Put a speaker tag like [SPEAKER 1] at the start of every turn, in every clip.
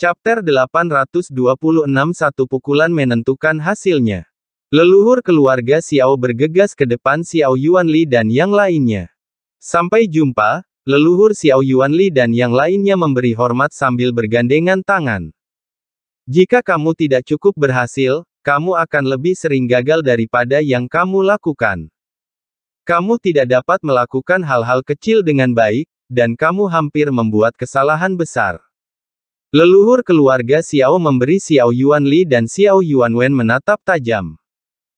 [SPEAKER 1] Chapter 826 Satu pukulan menentukan hasilnya. Leluhur keluarga Xiao bergegas ke depan Xiao Yuanli dan yang lainnya. Sampai jumpa, leluhur Xiao Yuanli dan yang lainnya memberi hormat sambil bergandengan tangan. Jika kamu tidak cukup berhasil, kamu akan lebih sering gagal daripada yang kamu lakukan. Kamu tidak dapat melakukan hal-hal kecil dengan baik, dan kamu hampir membuat kesalahan besar. Leluhur keluarga Xiao memberi Xiao Yuan Li dan Xiao Yuan Wen menatap tajam.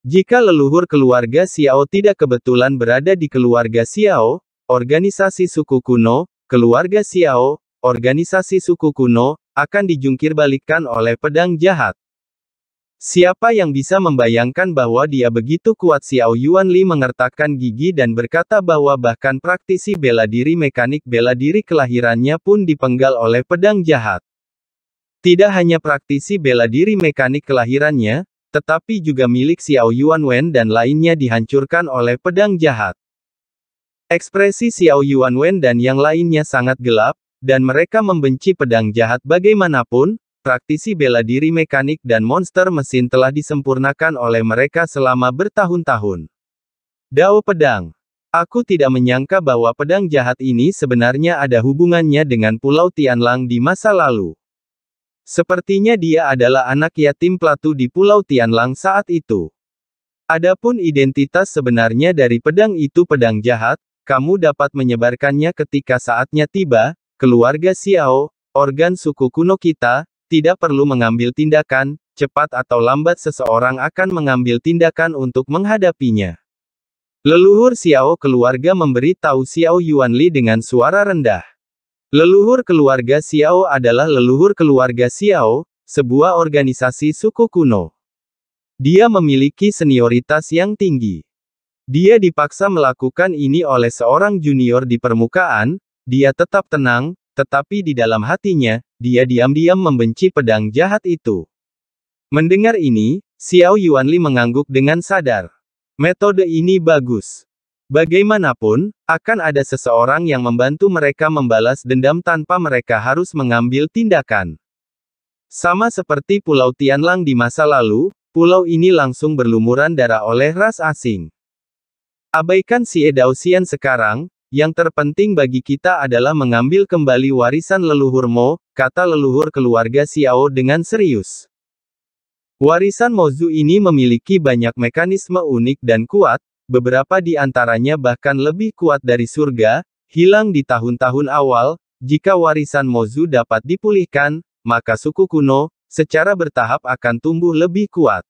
[SPEAKER 1] Jika leluhur keluarga Xiao tidak kebetulan berada di keluarga Xiao, organisasi suku kuno, keluarga Xiao, organisasi suku kuno, akan dijungkir oleh pedang jahat. Siapa yang bisa membayangkan bahwa dia begitu kuat Xiao Yuan Li mengertakkan gigi dan berkata bahwa bahkan praktisi bela diri mekanik bela diri kelahirannya pun dipenggal oleh pedang jahat. Tidak hanya praktisi bela diri mekanik kelahirannya, tetapi juga milik Xiao Yuan Wen dan lainnya dihancurkan oleh pedang jahat. Ekspresi Xiao Yuan Wen dan yang lainnya sangat gelap, dan mereka membenci pedang jahat bagaimanapun, praktisi bela diri mekanik dan monster mesin telah disempurnakan oleh mereka selama bertahun-tahun. Dao Pedang Aku tidak menyangka bahwa pedang jahat ini sebenarnya ada hubungannya dengan Pulau Tianlang di masa lalu. Sepertinya dia adalah anak yatim Platu di Pulau Tianlang saat itu. Adapun identitas sebenarnya dari pedang itu pedang jahat, kamu dapat menyebarkannya ketika saatnya tiba, keluarga Xiao, organ suku kuno kita, tidak perlu mengambil tindakan, cepat atau lambat seseorang akan mengambil tindakan untuk menghadapinya. Leluhur Xiao keluarga memberi tahu Xiao Yuanli dengan suara rendah. Leluhur keluarga Xiao adalah leluhur keluarga Xiao, sebuah organisasi suku kuno. Dia memiliki senioritas yang tinggi. Dia dipaksa melakukan ini oleh seorang junior di permukaan, dia tetap tenang, tetapi di dalam hatinya, dia diam-diam membenci pedang jahat itu. Mendengar ini, Xiao Yuanli mengangguk dengan sadar. Metode ini bagus. Bagaimanapun, akan ada seseorang yang membantu mereka membalas dendam tanpa mereka harus mengambil tindakan. Sama seperti Pulau Tianlang di masa lalu, pulau ini langsung berlumuran darah oleh ras asing. Abaikan si Sian sekarang, yang terpenting bagi kita adalah mengambil kembali warisan leluhur Mo, kata leluhur keluarga Xiao dengan serius. Warisan Mozu ini memiliki banyak mekanisme unik dan kuat, beberapa di antaranya bahkan lebih kuat dari surga, hilang di tahun-tahun awal, jika warisan Mozu dapat dipulihkan, maka suku kuno, secara bertahap akan tumbuh lebih kuat.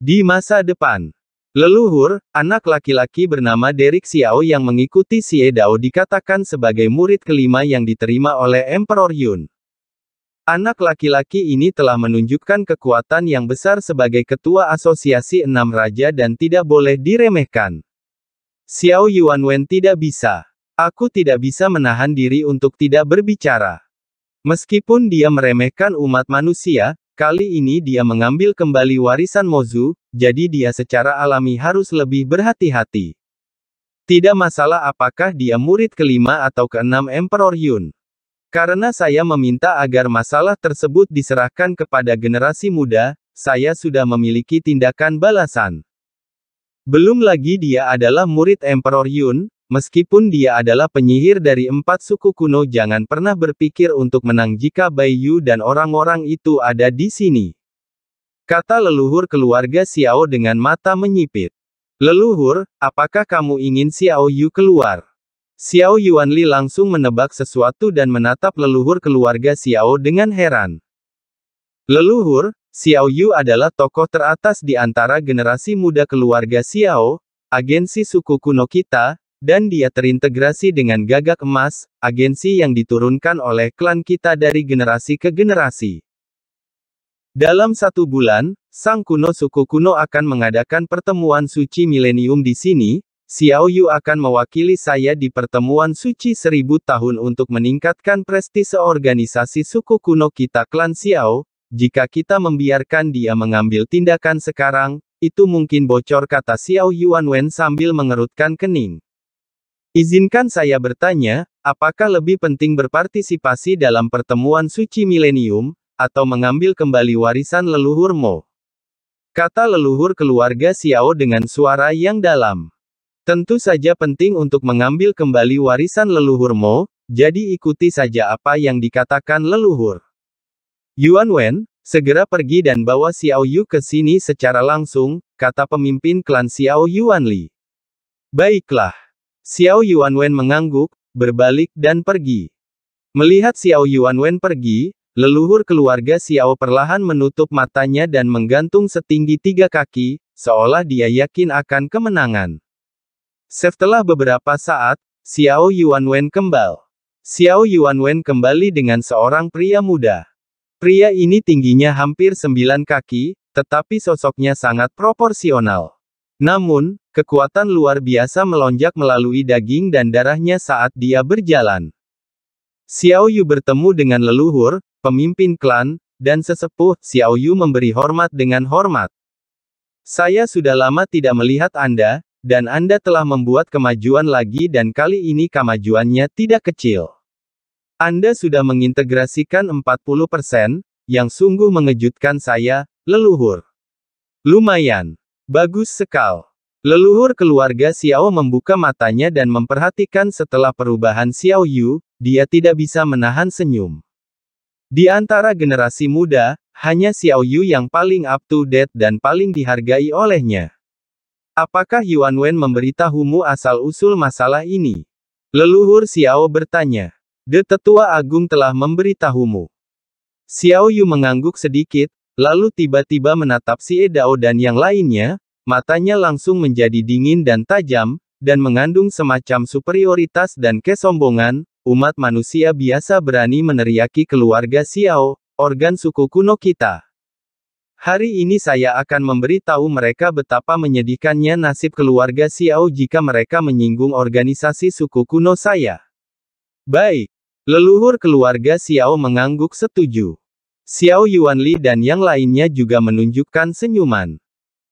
[SPEAKER 1] Di masa depan, leluhur, anak laki-laki bernama Derek Xiao yang mengikuti Xie Dao dikatakan sebagai murid kelima yang diterima oleh Emperor Yun. Anak laki-laki ini telah menunjukkan kekuatan yang besar sebagai ketua asosiasi enam raja dan tidak boleh diremehkan. Xiao Yuanwen tidak bisa. Aku tidak bisa menahan diri untuk tidak berbicara. Meskipun dia meremehkan umat manusia, kali ini dia mengambil kembali warisan Mozu, jadi dia secara alami harus lebih berhati-hati. Tidak masalah apakah dia murid kelima atau keenam Emperor Yun. Karena saya meminta agar masalah tersebut diserahkan kepada generasi muda, saya sudah memiliki tindakan balasan. Belum lagi dia adalah murid Emperor Yun, meskipun dia adalah penyihir dari empat suku kuno jangan pernah berpikir untuk menang jika Bai Yu dan orang-orang itu ada di sini. Kata leluhur keluarga Xiao dengan mata menyipit. Leluhur, apakah kamu ingin Xiao Yu keluar? Xiao Yuanli langsung menebak sesuatu dan menatap leluhur keluarga Xiao dengan heran. Leluhur, Xiao Yu adalah tokoh teratas di antara generasi muda keluarga Xiao, agensi suku kuno kita, dan dia terintegrasi dengan gagak emas, agensi yang diturunkan oleh klan kita dari generasi ke generasi. Dalam satu bulan, sang kuno suku kuno akan mengadakan pertemuan suci milenium di sini, Xiao Yu akan mewakili saya di pertemuan suci seribu tahun untuk meningkatkan prestise organisasi suku kuno kita klan Xiao, jika kita membiarkan dia mengambil tindakan sekarang, itu mungkin bocor kata Xiao Yuan Wen sambil mengerutkan kening. Izinkan saya bertanya, apakah lebih penting berpartisipasi dalam pertemuan suci milenium, atau mengambil kembali warisan leluhurmu? Kata leluhur keluarga Xiao dengan suara yang dalam. Tentu saja penting untuk mengambil kembali warisan leluhurmu. jadi ikuti saja apa yang dikatakan leluhur. Yuan Wen, segera pergi dan bawa Xiao Yu ke sini secara langsung, kata pemimpin klan Xiao Yuan Li. Baiklah. Xiao Yuan Wen mengangguk, berbalik dan pergi. Melihat Xiao Yuan Wen pergi, leluhur keluarga Xiao perlahan menutup matanya dan menggantung setinggi tiga kaki, seolah dia yakin akan kemenangan. Setelah beberapa saat, Xiao Yuanwen kembali. Xiao Yuanwen kembali dengan seorang pria muda. Pria ini tingginya hampir sembilan kaki, tetapi sosoknya sangat proporsional. Namun, kekuatan luar biasa melonjak melalui daging dan darahnya saat dia berjalan. Xiao Yu bertemu dengan leluhur, pemimpin klan, dan sesepuh, Xiao Yu memberi hormat dengan hormat. Saya sudah lama tidak melihat Anda, dan Anda telah membuat kemajuan lagi dan kali ini kemajuannya tidak kecil. Anda sudah mengintegrasikan 40%, yang sungguh mengejutkan saya, leluhur. Lumayan. Bagus sekal. Leluhur keluarga Xiao membuka matanya dan memperhatikan setelah perubahan Xiao Yu, dia tidak bisa menahan senyum. Di antara generasi muda, hanya Xiao Yu yang paling up to date dan paling dihargai olehnya. Apakah Yuan Wen memberitahumu asal-usul masalah ini? Leluhur Xiao bertanya. De Tetua Agung telah memberitahumu. Xiao Yu mengangguk sedikit, lalu tiba-tiba menatap si Edao dan yang lainnya, matanya langsung menjadi dingin dan tajam, dan mengandung semacam superioritas dan kesombongan, umat manusia biasa berani meneriaki keluarga Xiao, organ suku kuno kita. Hari ini saya akan memberitahu mereka betapa menyedihkannya nasib keluarga Xiao jika mereka menyinggung organisasi suku kuno saya. Baik. Leluhur keluarga Xiao mengangguk setuju. Xiao Yuanli dan yang lainnya juga menunjukkan senyuman.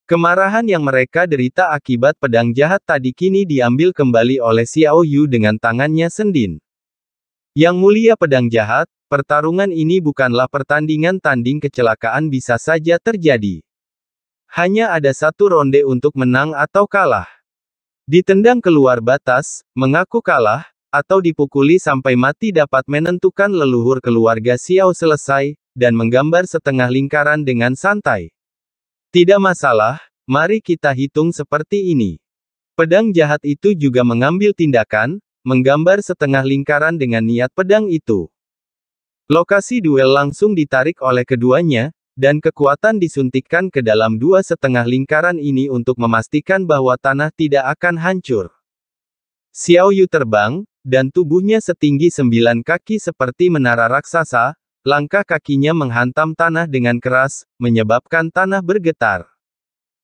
[SPEAKER 1] Kemarahan yang mereka derita akibat pedang jahat tadi kini diambil kembali oleh Xiao Yu dengan tangannya sendin. Yang mulia pedang jahat, Pertarungan ini bukanlah pertandingan tanding kecelakaan bisa saja terjadi. Hanya ada satu ronde untuk menang atau kalah. Ditendang keluar batas, mengaku kalah, atau dipukuli sampai mati dapat menentukan leluhur keluarga Xiao selesai, dan menggambar setengah lingkaran dengan santai. Tidak masalah, mari kita hitung seperti ini. Pedang jahat itu juga mengambil tindakan, menggambar setengah lingkaran dengan niat pedang itu. Lokasi duel langsung ditarik oleh keduanya, dan kekuatan disuntikkan ke dalam dua setengah lingkaran ini untuk memastikan bahwa tanah tidak akan hancur. Xiao Yu terbang, dan tubuhnya setinggi sembilan kaki seperti menara raksasa, langkah kakinya menghantam tanah dengan keras, menyebabkan tanah bergetar.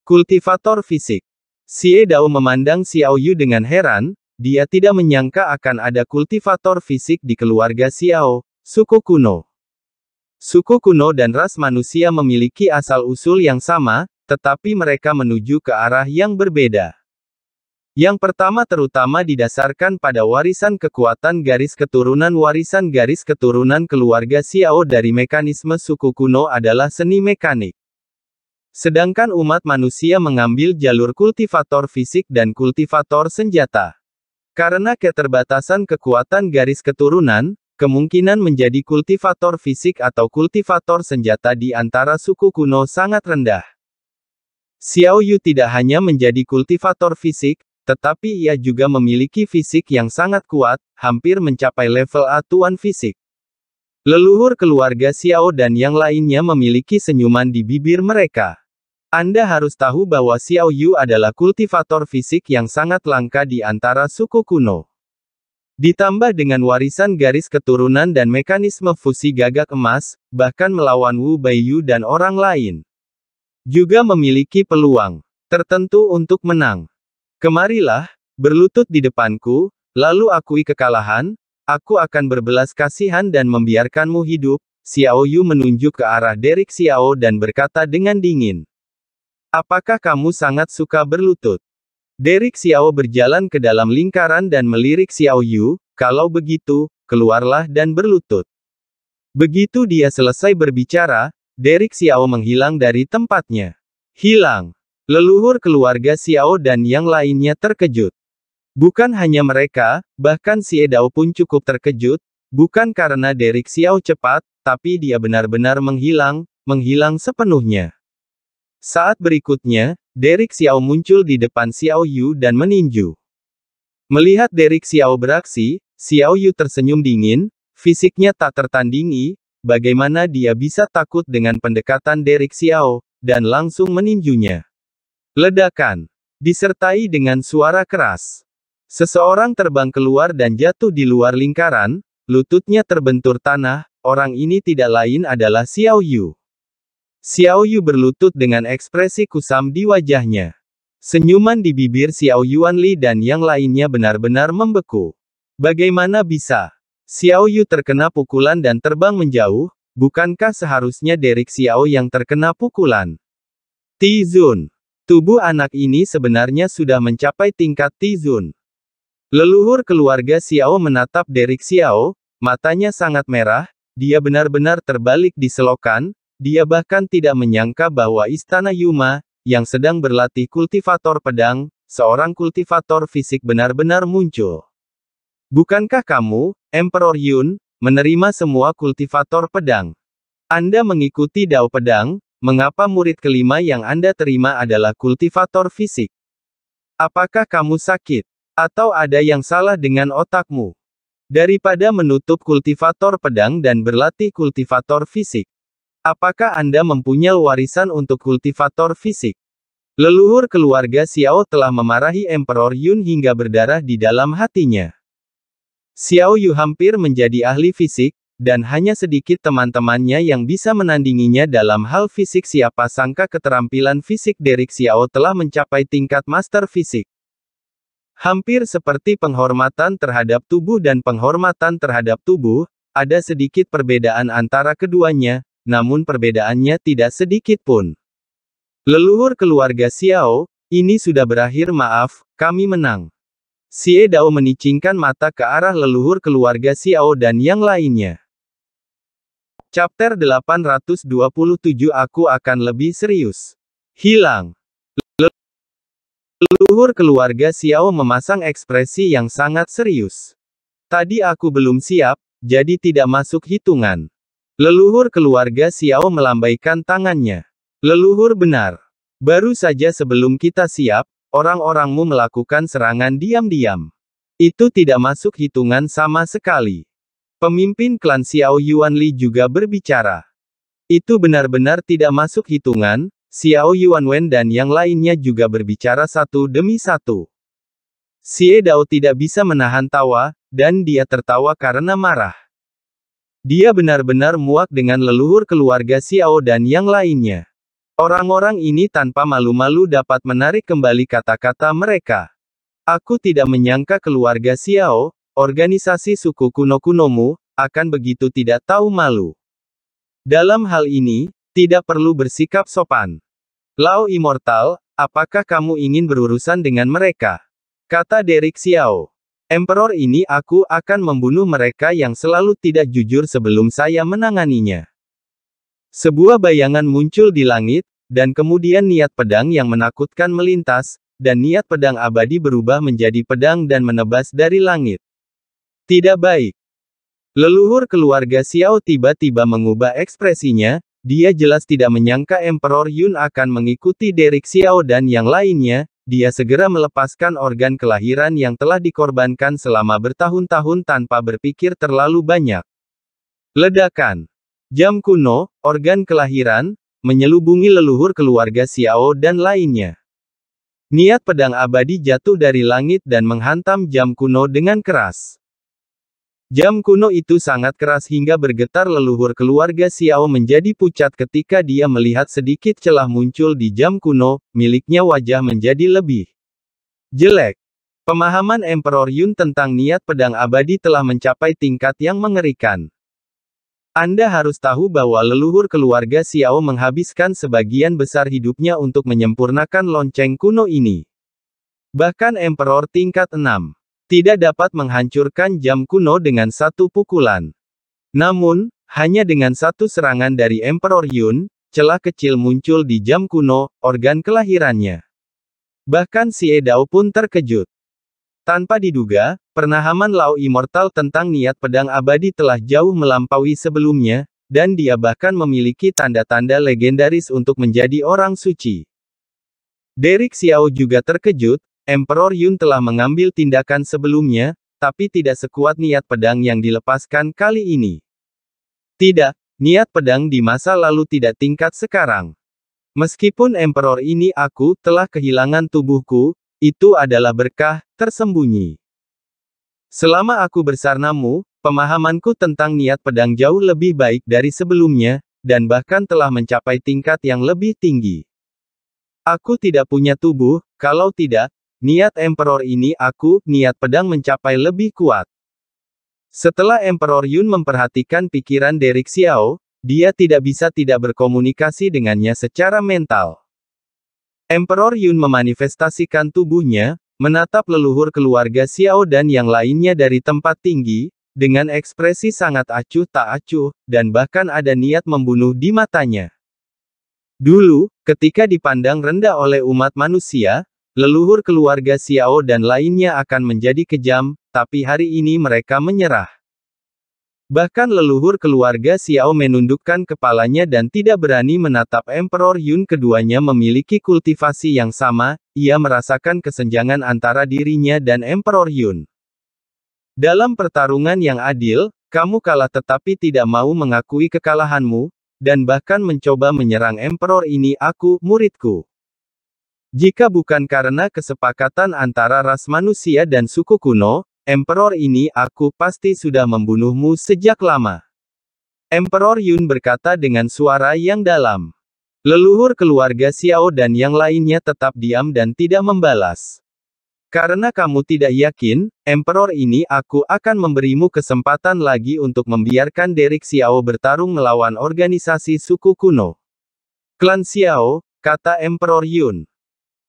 [SPEAKER 1] Kultivator fisik Si Dao memandang Xiao Yu dengan heran, dia tidak menyangka akan ada kultivator fisik di keluarga Xiao, Suku kuno Suku kuno dan ras manusia memiliki asal-usul yang sama, tetapi mereka menuju ke arah yang berbeda. Yang pertama terutama didasarkan pada warisan kekuatan garis keturunan warisan garis keturunan keluarga Xiao dari mekanisme suku kuno adalah seni mekanik. Sedangkan umat manusia mengambil jalur kultivator fisik dan kultivator senjata. Karena keterbatasan kekuatan garis keturunan, Kemungkinan menjadi kultivator fisik atau kultivator senjata di antara suku kuno sangat rendah. Xiao Yu tidak hanya menjadi kultivator fisik, tetapi ia juga memiliki fisik yang sangat kuat, hampir mencapai level atuan fisik. Leluhur keluarga Xiao dan yang lainnya memiliki senyuman di bibir mereka. Anda harus tahu bahwa Xiao Yu adalah kultivator fisik yang sangat langka di antara suku kuno. Ditambah dengan warisan garis keturunan dan mekanisme fusi gagak emas, bahkan melawan Wu Baiyu dan orang lain. Juga memiliki peluang tertentu untuk menang. Kemarilah, berlutut di depanku, lalu akui kekalahan, aku akan berbelas kasihan dan membiarkanmu hidup, Xiao Yu menunjuk ke arah Derek Xiao dan berkata dengan dingin. Apakah kamu sangat suka berlutut? Derek Xiao berjalan ke dalam lingkaran dan melirik Xiao Yu, kalau begitu, keluarlah dan berlutut. Begitu dia selesai berbicara, Derek Xiao menghilang dari tempatnya. Hilang. Leluhur keluarga Xiao dan yang lainnya terkejut. Bukan hanya mereka, bahkan si Edao pun cukup terkejut, bukan karena Derek Xiao cepat, tapi dia benar-benar menghilang, menghilang sepenuhnya. Saat berikutnya, Derek Xiao muncul di depan Xiao Yu dan meninju. Melihat Derek Xiao beraksi, Xiao Yu tersenyum dingin, fisiknya tak tertandingi, bagaimana dia bisa takut dengan pendekatan Derek Xiao, dan langsung meninjunya. Ledakan. Disertai dengan suara keras. Seseorang terbang keluar dan jatuh di luar lingkaran, lututnya terbentur tanah, orang ini tidak lain adalah Xiao Yu. Xiao Yu berlutut dengan ekspresi kusam di wajahnya. Senyuman di bibir Xiao Yuanli dan yang lainnya benar-benar membeku. Bagaimana bisa? Xiao Yu terkena pukulan dan terbang menjauh, bukankah seharusnya Derek Xiao yang terkena pukulan? Tizun. Tubuh anak ini sebenarnya sudah mencapai tingkat Tizun. Leluhur keluarga Xiao menatap Derek Xiao, matanya sangat merah, dia benar-benar terbalik di selokan, dia bahkan tidak menyangka bahwa istana Yuma, yang sedang berlatih kultivator pedang, seorang kultivator fisik benar-benar muncul. Bukankah kamu, Emperor Yun, menerima semua kultivator pedang? Anda mengikuti dao pedang, mengapa murid kelima yang Anda terima adalah kultivator fisik? Apakah kamu sakit? Atau ada yang salah dengan otakmu? Daripada menutup kultivator pedang dan berlatih kultivator fisik, Apakah Anda mempunyai warisan untuk kultivator fisik? Leluhur keluarga Xiao telah memarahi Emperor Yun hingga berdarah di dalam hatinya. Xiao Yu hampir menjadi ahli fisik, dan hanya sedikit teman-temannya yang bisa menandinginya dalam hal fisik siapa sangka keterampilan fisik Derek Xiao telah mencapai tingkat master fisik. Hampir seperti penghormatan terhadap tubuh dan penghormatan terhadap tubuh, ada sedikit perbedaan antara keduanya, namun perbedaannya tidak sedikit pun. Leluhur keluarga Xiao, ini sudah berakhir maaf, kami menang. Xie Dao menicingkan mata ke arah leluhur keluarga Xiao dan yang lainnya. Chapter 827 Aku akan lebih serius. Hilang. Leluhur keluarga Xiao memasang ekspresi yang sangat serius. Tadi aku belum siap, jadi tidak masuk hitungan. Leluhur keluarga Xiao melambaikan tangannya. Leluhur benar. Baru saja sebelum kita siap, orang-orangmu melakukan serangan diam-diam. Itu tidak masuk hitungan sama sekali. Pemimpin klan Xiao Yuanli juga berbicara. Itu benar-benar tidak masuk hitungan, Xiao Yuanwen dan yang lainnya juga berbicara satu demi satu. Xie Dao tidak bisa menahan tawa, dan dia tertawa karena marah. Dia benar-benar muak dengan leluhur keluarga Xiao dan yang lainnya. Orang-orang ini tanpa malu-malu dapat menarik kembali kata-kata mereka. Aku tidak menyangka keluarga Xiao, organisasi suku kuno-kunomu, akan begitu tidak tahu malu. Dalam hal ini, tidak perlu bersikap sopan. Lao Immortal, apakah kamu ingin berurusan dengan mereka? Kata Derek Xiao. Emperor ini aku akan membunuh mereka yang selalu tidak jujur sebelum saya menanganinya. Sebuah bayangan muncul di langit, dan kemudian niat pedang yang menakutkan melintas, dan niat pedang abadi berubah menjadi pedang dan menebas dari langit. Tidak baik. Leluhur keluarga Xiao tiba-tiba mengubah ekspresinya, dia jelas tidak menyangka Emperor Yun akan mengikuti Derek Xiao dan yang lainnya, dia segera melepaskan organ kelahiran yang telah dikorbankan selama bertahun-tahun tanpa berpikir terlalu banyak. Ledakan. Jam kuno, organ kelahiran, menyelubungi leluhur keluarga Xiao dan lainnya. Niat pedang abadi jatuh dari langit dan menghantam jam kuno dengan keras. Jam kuno itu sangat keras hingga bergetar leluhur keluarga Xiao menjadi pucat ketika dia melihat sedikit celah muncul di jam kuno, miliknya wajah menjadi lebih jelek. Pemahaman Emperor Yun tentang niat pedang abadi telah mencapai tingkat yang mengerikan. Anda harus tahu bahwa leluhur keluarga Xiao menghabiskan sebagian besar hidupnya untuk menyempurnakan lonceng kuno ini. Bahkan Emperor tingkat 6 tidak dapat menghancurkan jam kuno dengan satu pukulan. Namun, hanya dengan satu serangan dari Emperor Yun, celah kecil muncul di jam kuno, organ kelahirannya. Bahkan Si Dao pun terkejut. Tanpa diduga, pernahaman Lao Immortal tentang niat pedang abadi telah jauh melampaui sebelumnya, dan dia bahkan memiliki tanda-tanda legendaris untuk menjadi orang suci. Derek Xiao juga terkejut, Emperor Yun telah mengambil tindakan sebelumnya, tapi tidak sekuat niat pedang yang dilepaskan kali ini. Tidak, niat pedang di masa lalu tidak tingkat sekarang. Meskipun Emperor ini aku telah kehilangan tubuhku, itu adalah berkah, tersembunyi. Selama aku bersarnamu, pemahamanku tentang niat pedang jauh lebih baik dari sebelumnya, dan bahkan telah mencapai tingkat yang lebih tinggi. Aku tidak punya tubuh, kalau tidak, Niat Emperor ini aku, niat pedang mencapai lebih kuat. Setelah Emperor Yun memperhatikan pikiran Derek Xiao, dia tidak bisa tidak berkomunikasi dengannya secara mental. Emperor Yun memanifestasikan tubuhnya, menatap leluhur keluarga Xiao dan yang lainnya dari tempat tinggi, dengan ekspresi sangat acuh tak acuh, dan bahkan ada niat membunuh di matanya. Dulu, ketika dipandang rendah oleh umat manusia, Leluhur keluarga Xiao dan lainnya akan menjadi kejam, tapi hari ini mereka menyerah. Bahkan leluhur keluarga Xiao menundukkan kepalanya dan tidak berani menatap Emperor Yun keduanya memiliki kultivasi yang sama, ia merasakan kesenjangan antara dirinya dan Emperor Yun. Dalam pertarungan yang adil, kamu kalah tetapi tidak mau mengakui kekalahanmu, dan bahkan mencoba menyerang Emperor ini aku, muridku. Jika bukan karena kesepakatan antara ras manusia dan suku kuno, Emperor ini aku pasti sudah membunuhmu sejak lama. Emperor Yun berkata dengan suara yang dalam. Leluhur keluarga Xiao dan yang lainnya tetap diam dan tidak membalas. Karena kamu tidak yakin, Emperor ini aku akan memberimu kesempatan lagi untuk membiarkan Derek Xiao bertarung melawan organisasi suku kuno. Klan Xiao, kata Emperor Yun.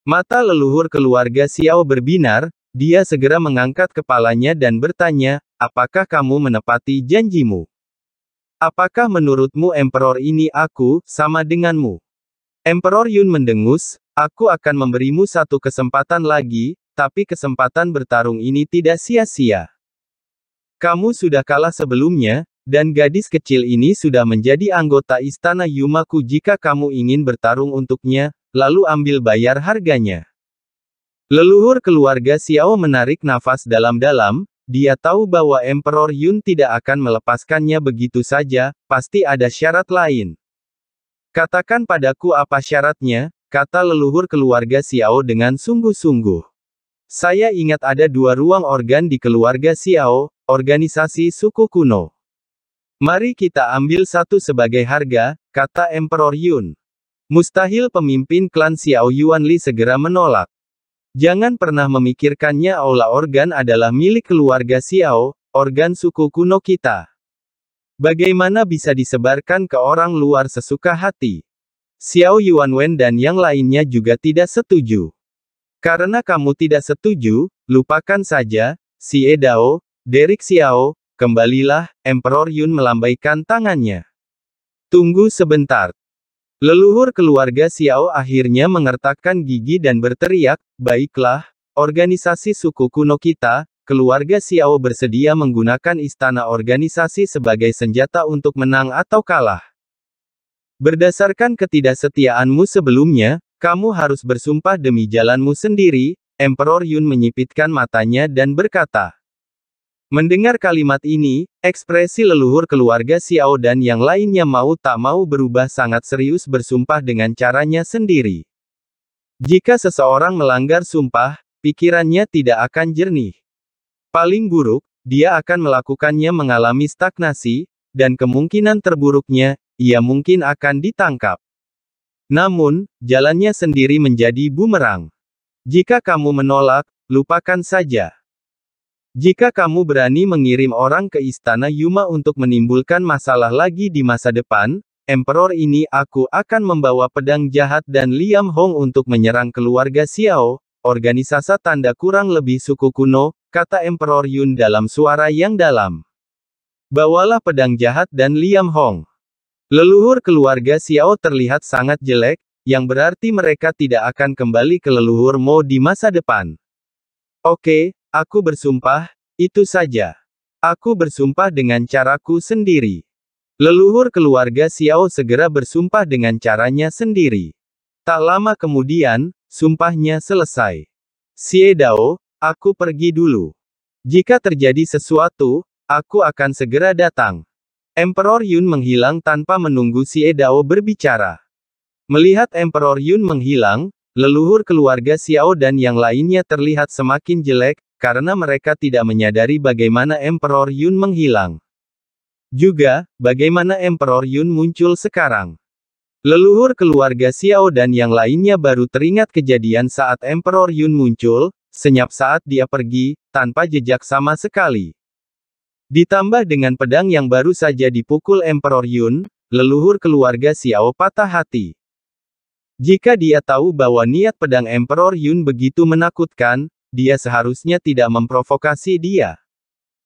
[SPEAKER 1] Mata leluhur keluarga Xiao berbinar, dia segera mengangkat kepalanya dan bertanya, apakah kamu menepati janjimu? Apakah menurutmu Emperor ini aku, sama denganmu? Emperor Yun mendengus, aku akan memberimu satu kesempatan lagi, tapi kesempatan bertarung ini tidak sia-sia. Kamu sudah kalah sebelumnya, dan gadis kecil ini sudah menjadi anggota istana Yumaku jika kamu ingin bertarung untuknya, lalu ambil bayar harganya. Leluhur keluarga Xiao menarik nafas dalam-dalam, dia tahu bahwa Emperor Yun tidak akan melepaskannya begitu saja, pasti ada syarat lain. Katakan padaku apa syaratnya, kata leluhur keluarga Xiao dengan sungguh-sungguh. Saya ingat ada dua ruang organ di keluarga Xiao, organisasi suku kuno. Mari kita ambil satu sebagai harga, kata Emperor Yun. Mustahil pemimpin klan Xiao Yuan Li segera menolak. Jangan pernah memikirkannya aula organ adalah milik keluarga Xiao, organ suku kuno kita. Bagaimana bisa disebarkan ke orang luar sesuka hati? Xiao Yuan Wen dan yang lainnya juga tidak setuju. Karena kamu tidak setuju, lupakan saja, Si Dao, Derek Xiao, kembalilah, Emperor Yun melambaikan tangannya. Tunggu sebentar, Leluhur keluarga Xiao akhirnya mengertakkan gigi dan berteriak, baiklah, organisasi suku kuno kita, keluarga Xiao bersedia menggunakan istana organisasi sebagai senjata untuk menang atau kalah. Berdasarkan ketidaksetiaanmu sebelumnya, kamu harus bersumpah demi jalanmu sendiri, Emperor Yun menyipitkan matanya dan berkata, Mendengar kalimat ini, ekspresi leluhur keluarga Xiao dan yang lainnya mau tak mau berubah sangat serius bersumpah dengan caranya sendiri. Jika seseorang melanggar sumpah, pikirannya tidak akan jernih. Paling buruk, dia akan melakukannya mengalami stagnasi, dan kemungkinan terburuknya, ia mungkin akan ditangkap. Namun, jalannya sendiri menjadi bumerang. Jika kamu menolak, lupakan saja. Jika kamu berani mengirim orang ke istana Yuma untuk menimbulkan masalah lagi di masa depan, Emperor ini aku akan membawa pedang jahat dan Liam Hong untuk menyerang keluarga Xiao, organisasi tanda kurang lebih suku kuno, kata Emperor Yun dalam suara yang dalam. Bawalah pedang jahat dan Liam Hong. Leluhur keluarga Xiao terlihat sangat jelek, yang berarti mereka tidak akan kembali ke leluhur Mo di masa depan. Oke, Aku bersumpah, itu saja. Aku bersumpah dengan caraku sendiri. Leluhur keluarga Xiao segera bersumpah dengan caranya sendiri. Tak lama kemudian, sumpahnya selesai. Xie Dao, aku pergi dulu. Jika terjadi sesuatu, aku akan segera datang. Emperor Yun menghilang tanpa menunggu Xie Dao berbicara. Melihat Emperor Yun menghilang, leluhur keluarga Xiao dan yang lainnya terlihat semakin jelek, karena mereka tidak menyadari bagaimana Emperor Yun menghilang. Juga, bagaimana Emperor Yun muncul sekarang. Leluhur keluarga Xiao dan yang lainnya baru teringat kejadian saat Emperor Yun muncul, senyap saat dia pergi, tanpa jejak sama sekali. Ditambah dengan pedang yang baru saja dipukul Emperor Yun, leluhur keluarga Xiao patah hati. Jika dia tahu bahwa niat pedang Emperor Yun begitu menakutkan, dia seharusnya tidak memprovokasi dia.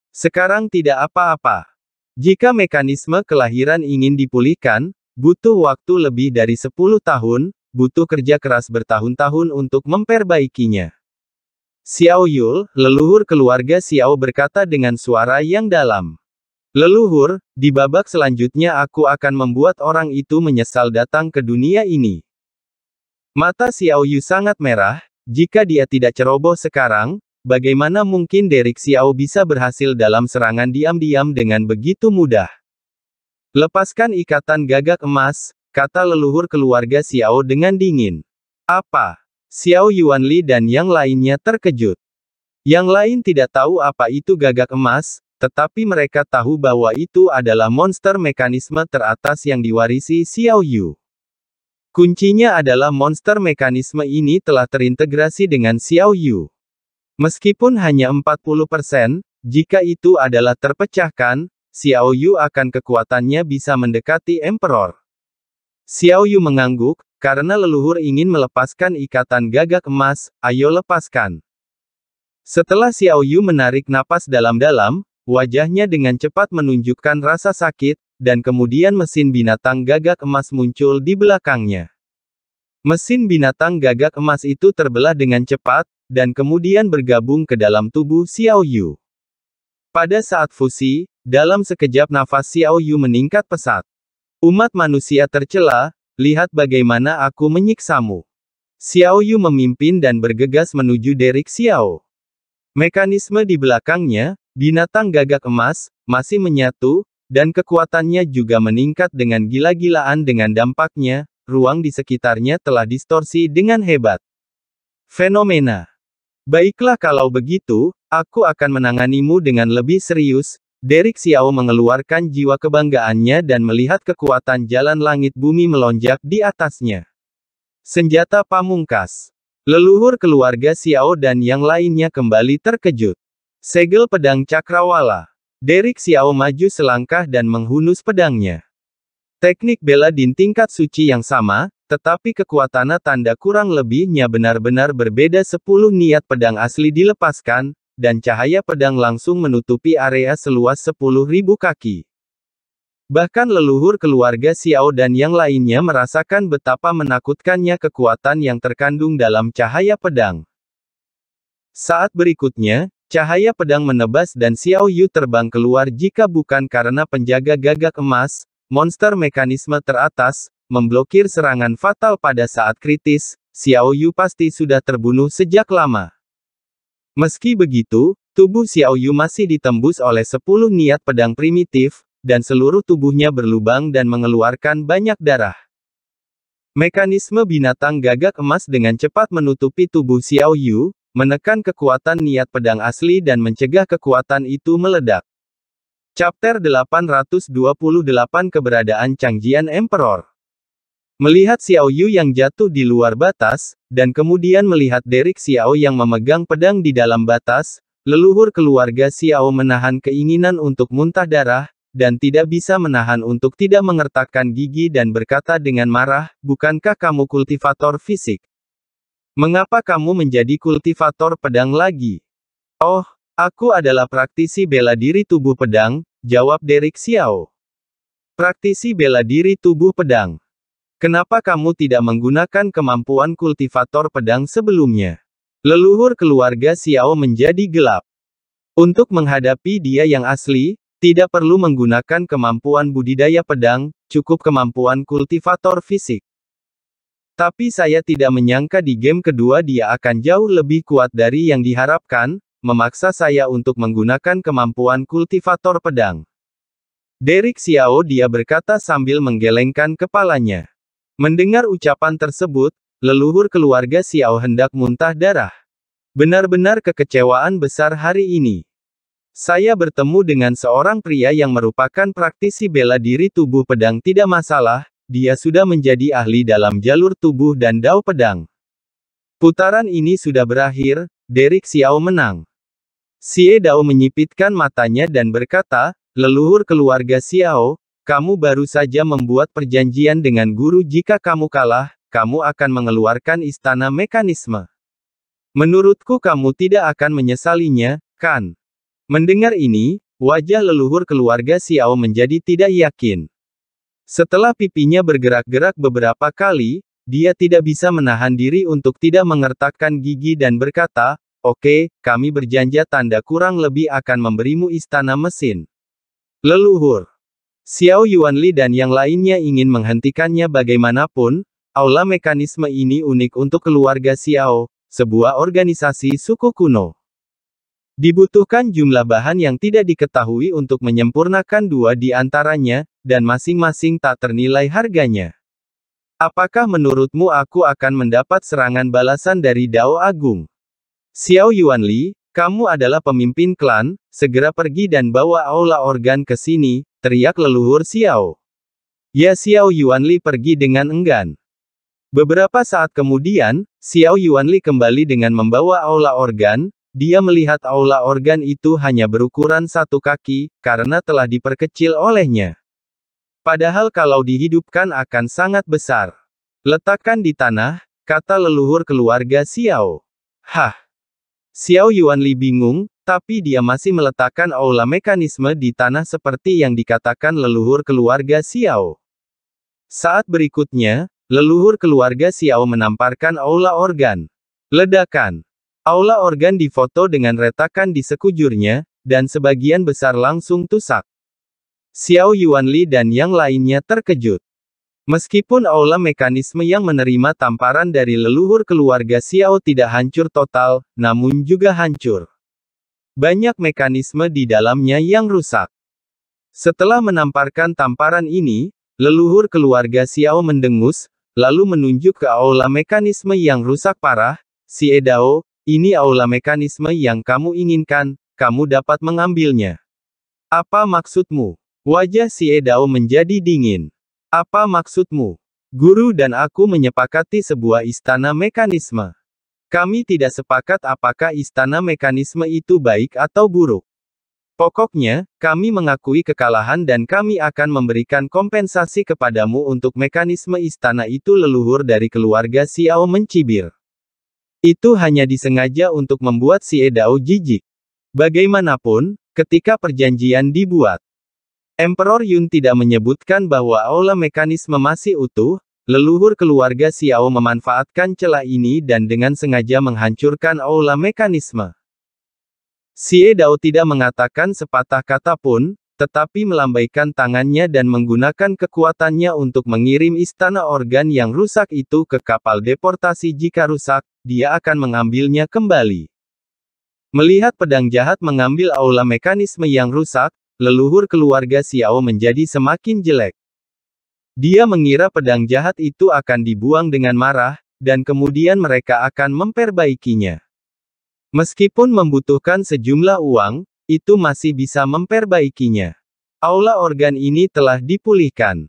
[SPEAKER 1] Sekarang tidak apa-apa. Jika mekanisme kelahiran ingin dipulihkan, butuh waktu lebih dari 10 tahun, butuh kerja keras bertahun-tahun untuk memperbaikinya. Xiao Yul, leluhur keluarga Xiao berkata dengan suara yang dalam. Leluhur, di babak selanjutnya aku akan membuat orang itu menyesal datang ke dunia ini. Mata Xiao Yu sangat merah, jika dia tidak ceroboh sekarang, bagaimana mungkin Derek Xiao bisa berhasil dalam serangan diam-diam dengan begitu mudah? Lepaskan ikatan gagak emas, kata leluhur keluarga Xiao dengan dingin. Apa? Xiao Yuanli dan yang lainnya terkejut. Yang lain tidak tahu apa itu gagak emas, tetapi mereka tahu bahwa itu adalah monster mekanisme teratas yang diwarisi Xiao Yu. Kuncinya adalah monster mekanisme ini telah terintegrasi dengan Xiao Yu. Meskipun hanya 40%, jika itu adalah terpecahkan, Xiao Yu akan kekuatannya bisa mendekati Emperor. Xiao Yu mengangguk, karena leluhur ingin melepaskan ikatan gagak emas, ayo lepaskan. Setelah Xiao Yu menarik napas dalam-dalam, wajahnya dengan cepat menunjukkan rasa sakit, dan kemudian mesin binatang gagak emas muncul di belakangnya. Mesin binatang gagak emas itu terbelah dengan cepat, dan kemudian bergabung ke dalam tubuh Xiao Yu. Pada saat fusi, dalam sekejap nafas Xiao Yu meningkat pesat. Umat manusia tercela, lihat bagaimana aku menyiksamu. Xiao Yu memimpin dan bergegas menuju Derek Xiao. Mekanisme di belakangnya, binatang gagak emas, masih menyatu, dan kekuatannya juga meningkat dengan gila-gilaan dengan dampaknya, ruang di sekitarnya telah distorsi dengan hebat. Fenomena. Baiklah kalau begitu, aku akan menanganimu dengan lebih serius, Derek Xiao mengeluarkan jiwa kebanggaannya dan melihat kekuatan jalan langit bumi melonjak di atasnya. Senjata pamungkas. Leluhur keluarga Xiao dan yang lainnya kembali terkejut. Segel pedang cakrawala. Derek Xiao maju selangkah dan menghunus pedangnya. Teknik bela din tingkat suci yang sama, tetapi kekuatannya tanda kurang lebihnya benar-benar berbeda sepuluh niat pedang asli dilepaskan, dan cahaya pedang langsung menutupi area seluas 10.000 kaki. Bahkan leluhur keluarga Xiao dan yang lainnya merasakan betapa menakutkannya kekuatan yang terkandung dalam cahaya pedang. Saat berikutnya, Cahaya pedang menebas dan Xiao Yu terbang keluar jika bukan karena penjaga gagak emas, monster mekanisme teratas, memblokir serangan fatal pada saat kritis, Xiao Yu pasti sudah terbunuh sejak lama. Meski begitu, tubuh Xiao Yu masih ditembus oleh 10 niat pedang primitif, dan seluruh tubuhnya berlubang dan mengeluarkan banyak darah. Mekanisme binatang gagak emas dengan cepat menutupi tubuh Xiao Yu, menekan kekuatan niat pedang asli dan mencegah kekuatan itu meledak. Chapter 828 Keberadaan Changjian Emperor Melihat Xiao Yu yang jatuh di luar batas, dan kemudian melihat Derek Xiao yang memegang pedang di dalam batas, leluhur keluarga Xiao menahan keinginan untuk muntah darah, dan tidak bisa menahan untuk tidak mengertakkan gigi dan berkata dengan marah, bukankah kamu kultivator fisik? Mengapa kamu menjadi kultivator pedang lagi? Oh, aku adalah praktisi bela diri tubuh pedang, jawab Derek Xiao. Praktisi bela diri tubuh pedang. Kenapa kamu tidak menggunakan kemampuan kultivator pedang sebelumnya? Leluhur keluarga Xiao menjadi gelap. Untuk menghadapi dia yang asli, tidak perlu menggunakan kemampuan budidaya pedang, cukup kemampuan kultivator fisik. Tapi saya tidak menyangka di game kedua dia akan jauh lebih kuat dari yang diharapkan, memaksa saya untuk menggunakan kemampuan kultivator pedang. Derek Xiao dia berkata sambil menggelengkan kepalanya. Mendengar ucapan tersebut, leluhur keluarga Xiao hendak muntah darah. Benar-benar kekecewaan besar hari ini. Saya bertemu dengan seorang pria yang merupakan praktisi bela diri tubuh pedang tidak masalah, dia sudah menjadi ahli dalam jalur tubuh dan dao pedang. Putaran ini sudah berakhir, Derek Xiao menang. Xie Dao menyipitkan matanya dan berkata, leluhur keluarga Xiao, kamu baru saja membuat perjanjian dengan guru jika kamu kalah, kamu akan mengeluarkan istana mekanisme. Menurutku kamu tidak akan menyesalinya, kan? Mendengar ini, wajah leluhur keluarga Xiao menjadi tidak yakin. Setelah pipinya bergerak-gerak beberapa kali, dia tidak bisa menahan diri untuk tidak mengertakkan gigi dan berkata, Oke, okay, kami berjanji tanda kurang lebih akan memberimu istana mesin. Leluhur. Xiao Yuanli dan yang lainnya ingin menghentikannya bagaimanapun, aula mekanisme ini unik untuk keluarga Xiao, sebuah organisasi suku kuno. Dibutuhkan jumlah bahan yang tidak diketahui untuk menyempurnakan dua di antaranya, dan masing-masing tak ternilai harganya. Apakah menurutmu aku akan mendapat serangan balasan dari Dao Agung? Xiao Yuanli, kamu adalah pemimpin klan, segera pergi dan bawa aula organ ke sini, teriak leluhur Xiao. Ya Xiao Yuanli pergi dengan enggan. Beberapa saat kemudian, Xiao Yuanli kembali dengan membawa aula organ, dia melihat aula organ itu hanya berukuran satu kaki, karena telah diperkecil olehnya. Padahal kalau dihidupkan akan sangat besar. Letakkan di tanah, kata leluhur keluarga Xiao. Hah. Xiao Yuanli bingung, tapi dia masih meletakkan aula mekanisme di tanah seperti yang dikatakan leluhur keluarga Xiao. Saat berikutnya, leluhur keluarga Xiao menamparkan aula organ. Ledakan. Aula organ difoto dengan retakan di sekujurnya, dan sebagian besar langsung tusak. Xiao Yuanli dan yang lainnya terkejut. Meskipun aula mekanisme yang menerima tamparan dari leluhur keluarga Xiao tidak hancur total, namun juga hancur. Banyak mekanisme di dalamnya yang rusak. Setelah menamparkan tamparan ini, leluhur keluarga Xiao mendengus, lalu menunjuk ke aula mekanisme yang rusak parah, Si Edao, ini aula mekanisme yang kamu inginkan, kamu dapat mengambilnya. Apa maksudmu? Wajah si Edao menjadi dingin. Apa maksudmu? Guru dan aku menyepakati sebuah istana mekanisme. Kami tidak sepakat apakah istana mekanisme itu baik atau buruk. Pokoknya, kami mengakui kekalahan dan kami akan memberikan kompensasi kepadamu untuk mekanisme istana itu leluhur dari keluarga Xiao mencibir. Itu hanya disengaja untuk membuat si Edao jijik. Bagaimanapun, ketika perjanjian dibuat, Emperor Yun tidak menyebutkan bahwa aula mekanisme masih utuh, leluhur keluarga Xiao memanfaatkan celah ini dan dengan sengaja menghancurkan aula mekanisme. Xie Dao tidak mengatakan sepatah kata pun, tetapi melambaikan tangannya dan menggunakan kekuatannya untuk mengirim istana organ yang rusak itu ke kapal deportasi jika rusak, dia akan mengambilnya kembali. Melihat pedang jahat mengambil aula mekanisme yang rusak, leluhur keluarga Xiao menjadi semakin jelek. Dia mengira pedang jahat itu akan dibuang dengan marah, dan kemudian mereka akan memperbaikinya. Meskipun membutuhkan sejumlah uang, itu masih bisa memperbaikinya. Aula organ ini telah dipulihkan.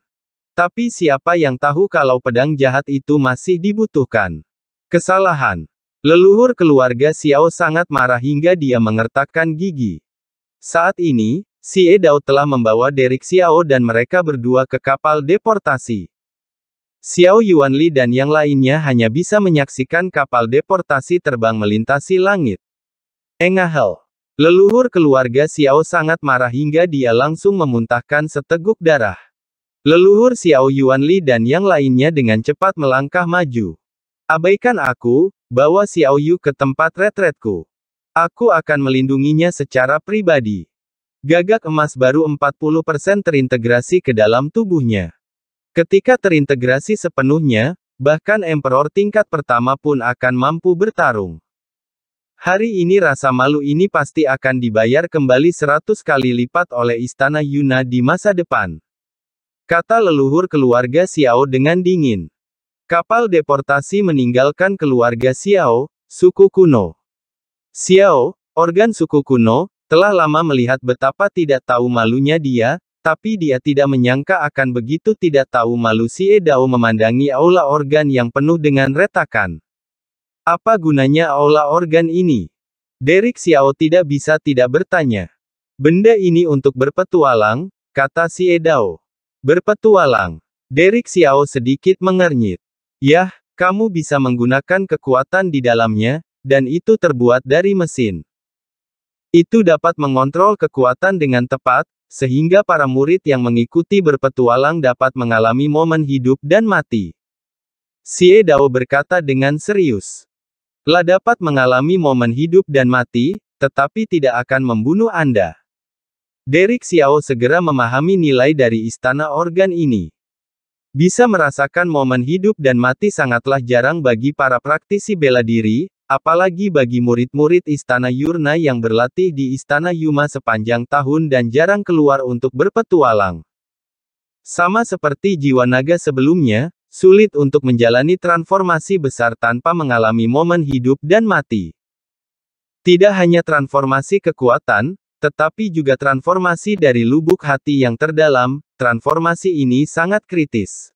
[SPEAKER 1] Tapi siapa yang tahu kalau pedang jahat itu masih dibutuhkan? Kesalahan. Leluhur keluarga Xiao sangat marah hingga dia mengertakkan gigi. Saat ini, Si E Edaud telah membawa Derek Xiao dan mereka berdua ke kapal deportasi. Xiao Yuanli dan yang lainnya hanya bisa menyaksikan kapal deportasi terbang melintasi langit. Engahel. Leluhur keluarga Xiao sangat marah hingga dia langsung memuntahkan seteguk darah. Leluhur Xiao Yuanli dan yang lainnya dengan cepat melangkah maju. Abaikan aku, bawa Xiao Yu ke tempat retretku. Aku akan melindunginya secara pribadi. Gagak emas baru 40% terintegrasi ke dalam tubuhnya. Ketika terintegrasi sepenuhnya, bahkan Emperor tingkat pertama pun akan mampu bertarung. Hari ini rasa malu ini pasti akan dibayar kembali 100 kali lipat oleh istana Yuna di masa depan. Kata leluhur keluarga Xiao dengan dingin. Kapal deportasi meninggalkan keluarga Xiao, suku kuno. Xiao, organ suku kuno, telah lama melihat betapa tidak tahu malunya dia, tapi dia tidak menyangka akan begitu tidak tahu malu si Edao memandangi aula organ yang penuh dengan retakan. Apa gunanya aula organ ini? Derek Xiao tidak bisa tidak bertanya. Benda ini untuk berpetualang, kata si Edao. Berpetualang. Derek Xiao sedikit mengernyit. Yah, kamu bisa menggunakan kekuatan di dalamnya, dan itu terbuat dari mesin. Itu dapat mengontrol kekuatan dengan tepat, sehingga para murid yang mengikuti berpetualang dapat mengalami momen hidup dan mati. Xie Dao berkata dengan serius. La dapat mengalami momen hidup dan mati, tetapi tidak akan membunuh Anda. Derek Xiao segera memahami nilai dari istana organ ini. Bisa merasakan momen hidup dan mati sangatlah jarang bagi para praktisi bela diri, Apalagi bagi murid-murid Istana Yurna yang berlatih di Istana Yuma sepanjang tahun dan jarang keluar untuk berpetualang. Sama seperti jiwa naga sebelumnya, sulit untuk menjalani transformasi besar tanpa mengalami momen hidup dan mati. Tidak hanya transformasi kekuatan, tetapi juga transformasi dari lubuk hati yang terdalam, transformasi ini sangat kritis.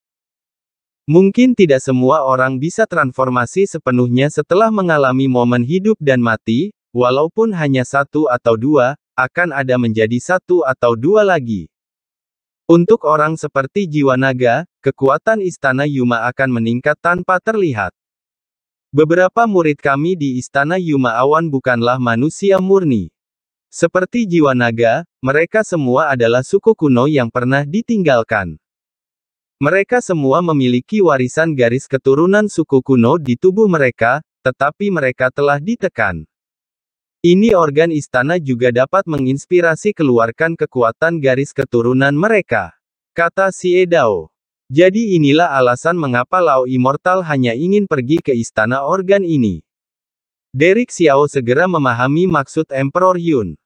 [SPEAKER 1] Mungkin tidak semua orang bisa transformasi sepenuhnya setelah mengalami momen hidup dan mati, walaupun hanya satu atau dua, akan ada menjadi satu atau dua lagi. Untuk orang seperti jiwa naga, kekuatan istana Yuma akan meningkat tanpa terlihat. Beberapa murid kami di istana Yuma Awan bukanlah manusia murni. Seperti jiwa naga, mereka semua adalah suku kuno yang pernah ditinggalkan. Mereka semua memiliki warisan garis keturunan suku kuno di tubuh mereka, tetapi mereka telah ditekan. Ini organ istana juga dapat menginspirasi keluarkan kekuatan garis keturunan mereka. Kata Si Edao. Jadi inilah alasan mengapa Lao Immortal hanya ingin pergi ke istana organ ini. Derek Xiao segera memahami maksud Emperor Yun.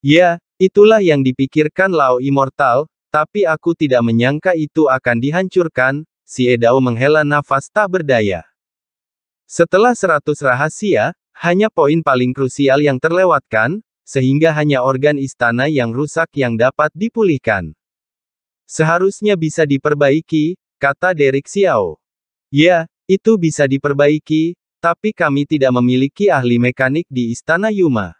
[SPEAKER 1] Ya, itulah yang dipikirkan Lao Immortal, tapi aku tidak menyangka itu akan dihancurkan, si Edao menghela nafas tak berdaya. Setelah seratus rahasia, hanya poin paling krusial yang terlewatkan, sehingga hanya organ istana yang rusak yang dapat dipulihkan. Seharusnya bisa diperbaiki, kata Derek Xiao. Ya, itu bisa diperbaiki, tapi kami tidak memiliki ahli mekanik di Istana Yuma.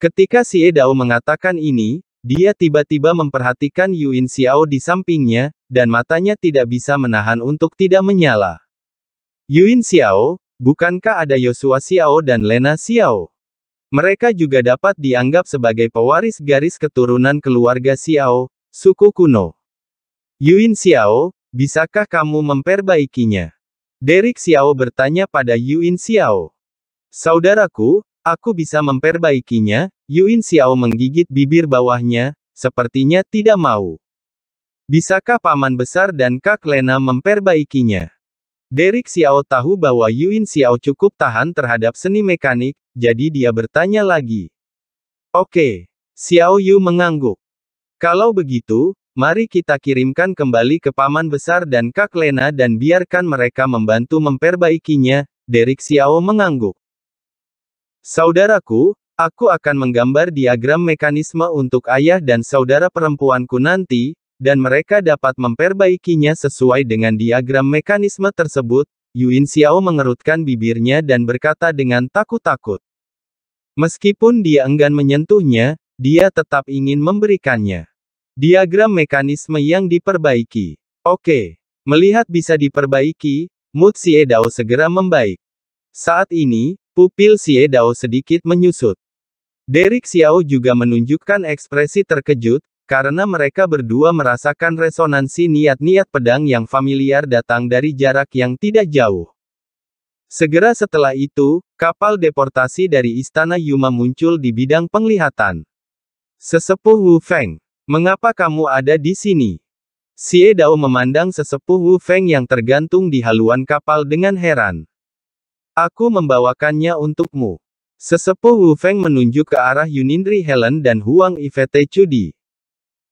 [SPEAKER 1] Ketika si Edao mengatakan ini, dia tiba-tiba memperhatikan Yuin Xiao di sampingnya, dan matanya tidak bisa menahan untuk tidak menyala. Yuin Xiao, bukankah ada Yosua Xiao dan Lena Xiao? Mereka juga dapat dianggap sebagai pewaris garis keturunan keluarga Xiao, suku kuno. Yuin Xiao, bisakah kamu memperbaikinya? Derek Xiao bertanya pada Yuin Xiao. Saudaraku, Aku bisa memperbaikinya, Yuin Xiao menggigit bibir bawahnya, sepertinya tidak mau. Bisakah Paman Besar dan Kak Lena memperbaikinya? Derek Xiao tahu bahwa Yuin Xiao cukup tahan terhadap seni mekanik, jadi dia bertanya lagi. Oke, Xiao Yu mengangguk. Kalau begitu, mari kita kirimkan kembali ke Paman Besar dan Kak Lena dan biarkan mereka membantu memperbaikinya, Derek Xiao mengangguk. Saudaraku, aku akan menggambar diagram mekanisme untuk ayah dan saudara perempuanku nanti, dan mereka dapat memperbaikinya sesuai dengan diagram mekanisme tersebut, Yuin Xiao mengerutkan bibirnya dan berkata dengan takut-takut. Meskipun dia enggan menyentuhnya, dia tetap ingin memberikannya. Diagram mekanisme yang diperbaiki. Oke, melihat bisa diperbaiki, Mutsi Xie segera membaik. Saat ini, Pupil Xie Dao sedikit menyusut. Derek Xiao juga menunjukkan ekspresi terkejut, karena mereka berdua merasakan resonansi niat-niat pedang yang familiar datang dari jarak yang tidak jauh. Segera setelah itu, kapal deportasi dari Istana Yuma muncul di bidang penglihatan. Sesepuh Wu Feng, mengapa kamu ada di sini? Xie Dao memandang sesepuh Wu Feng yang tergantung di haluan kapal dengan heran. Aku membawakannya untukmu. Sesepuh Wu Feng menunjuk ke arah Yunindri Helen dan Huang Ivete Chudi.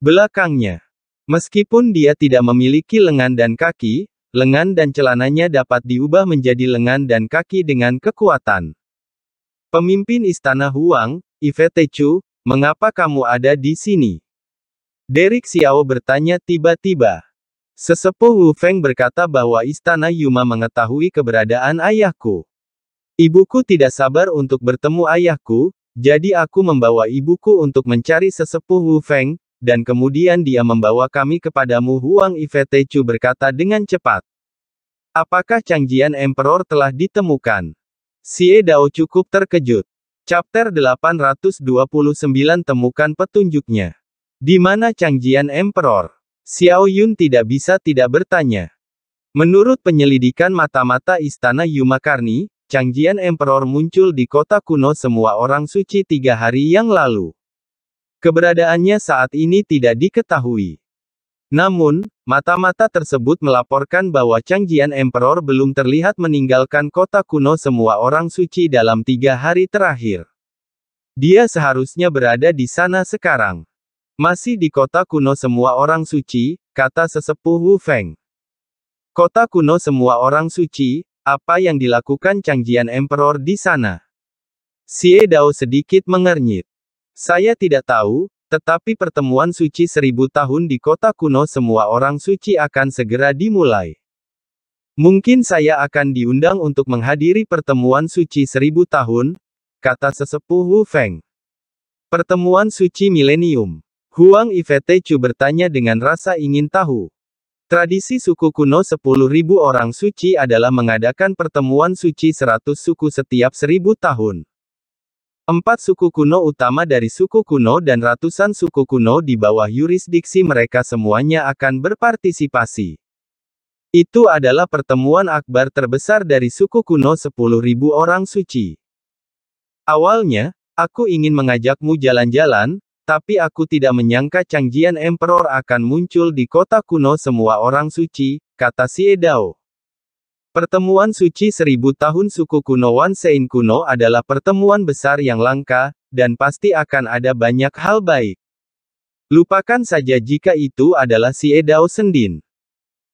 [SPEAKER 1] Belakangnya. Meskipun dia tidak memiliki lengan dan kaki, lengan dan celananya dapat diubah menjadi lengan dan kaki dengan kekuatan. Pemimpin istana Huang, Ivete Chu, mengapa kamu ada di sini? Derek Xiao bertanya tiba-tiba. Sesepuh Wu Feng berkata bahwa istana Yuma mengetahui keberadaan ayahku. Ibuku tidak sabar untuk bertemu ayahku, jadi aku membawa ibuku untuk mencari sesepuh Wu Feng, dan kemudian dia membawa kami kepadamu Huang Ifetechu berkata dengan cepat. Apakah Changjian emperor telah ditemukan? Xie Dao cukup terkejut. Chapter 829 temukan petunjuknya. Di mana Changjian emperor? Xiao Yun tidak bisa tidak bertanya. Menurut penyelidikan mata-mata istana Yumakarni, Changjian Emperor muncul di kota kuno semua orang suci tiga hari yang lalu. Keberadaannya saat ini tidak diketahui. Namun, mata-mata tersebut melaporkan bahwa Changjian Emperor belum terlihat meninggalkan kota kuno semua orang suci dalam tiga hari terakhir. Dia seharusnya berada di sana sekarang. Masih di kota kuno semua orang suci, kata sesepuh Wu Feng. Kota kuno semua orang suci, apa yang dilakukan Changjian Emperor di sana? Xie Dao sedikit mengernyit. Saya tidak tahu, tetapi pertemuan suci seribu tahun di kota kuno semua orang suci akan segera dimulai. Mungkin saya akan diundang untuk menghadiri pertemuan suci seribu tahun, kata sesepuh Wu Feng. Pertemuan suci milenium. Huang Ifete Chu bertanya dengan rasa ingin tahu. Tradisi suku kuno 10.000 orang suci adalah mengadakan pertemuan suci 100 suku setiap 1.000 tahun. Empat suku kuno utama dari suku kuno dan ratusan suku kuno di bawah yurisdiksi mereka semuanya akan berpartisipasi. Itu adalah pertemuan akbar terbesar dari suku kuno 10.000 orang suci. Awalnya, aku ingin mengajakmu jalan-jalan, tapi aku tidak menyangka Changjian Emperor akan muncul di kota kuno semua orang suci, kata Si Dao. Pertemuan suci seribu tahun suku kuno Wansein kuno adalah pertemuan besar yang langka, dan pasti akan ada banyak hal baik. Lupakan saja jika itu adalah Si Dao Sendin.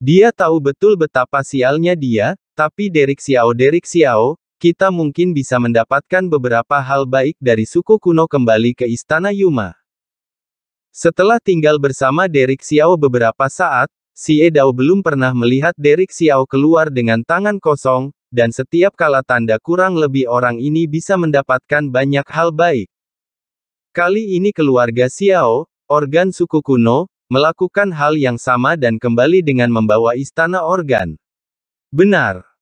[SPEAKER 1] Dia tahu betul betapa sialnya dia, tapi Derek Xiao Derek Xiao, kita mungkin bisa mendapatkan beberapa hal baik dari suku kuno kembali ke Istana Yuma. Setelah tinggal bersama Derek Xiao beberapa saat, Si Edao belum pernah melihat Derek Xiao keluar dengan tangan kosong, dan setiap kala tanda kurang lebih orang ini bisa mendapatkan banyak hal baik. Kali ini keluarga Xiao, organ suku kuno, melakukan hal yang sama dan kembali dengan membawa istana organ. Benar.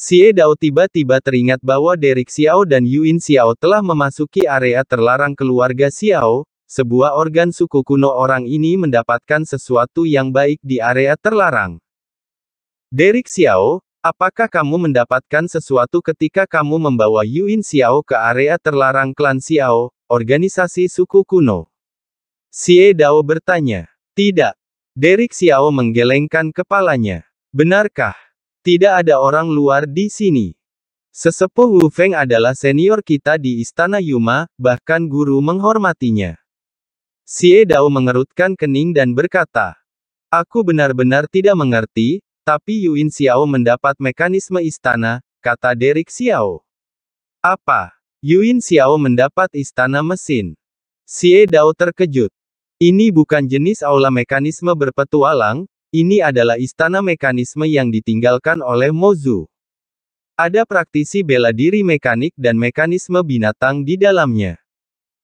[SPEAKER 1] Xie Dao tiba-tiba teringat bahwa Derek Xiao dan Yuin Xiao telah memasuki area terlarang keluarga Xiao, sebuah organ suku kuno orang ini mendapatkan sesuatu yang baik di area terlarang. Derek Xiao, apakah kamu mendapatkan sesuatu ketika kamu membawa Yuin Xiao ke area terlarang klan Xiao, organisasi suku kuno? Xie Dao bertanya. Tidak. Derek Xiao menggelengkan kepalanya. Benarkah? Tidak ada orang luar di sini. Sesepuh Wu Feng adalah senior kita di Istana Yuma, bahkan guru menghormatinya. Xie Dao mengerutkan kening dan berkata, Aku benar-benar tidak mengerti, tapi Yuin Xiao mendapat mekanisme istana, kata Derek Xiao. Apa? Yuin Xiao mendapat istana mesin. Xie Dao terkejut. Ini bukan jenis aula mekanisme berpetualang, ini adalah istana mekanisme yang ditinggalkan oleh Mozu. Ada praktisi bela diri mekanik dan mekanisme binatang di dalamnya.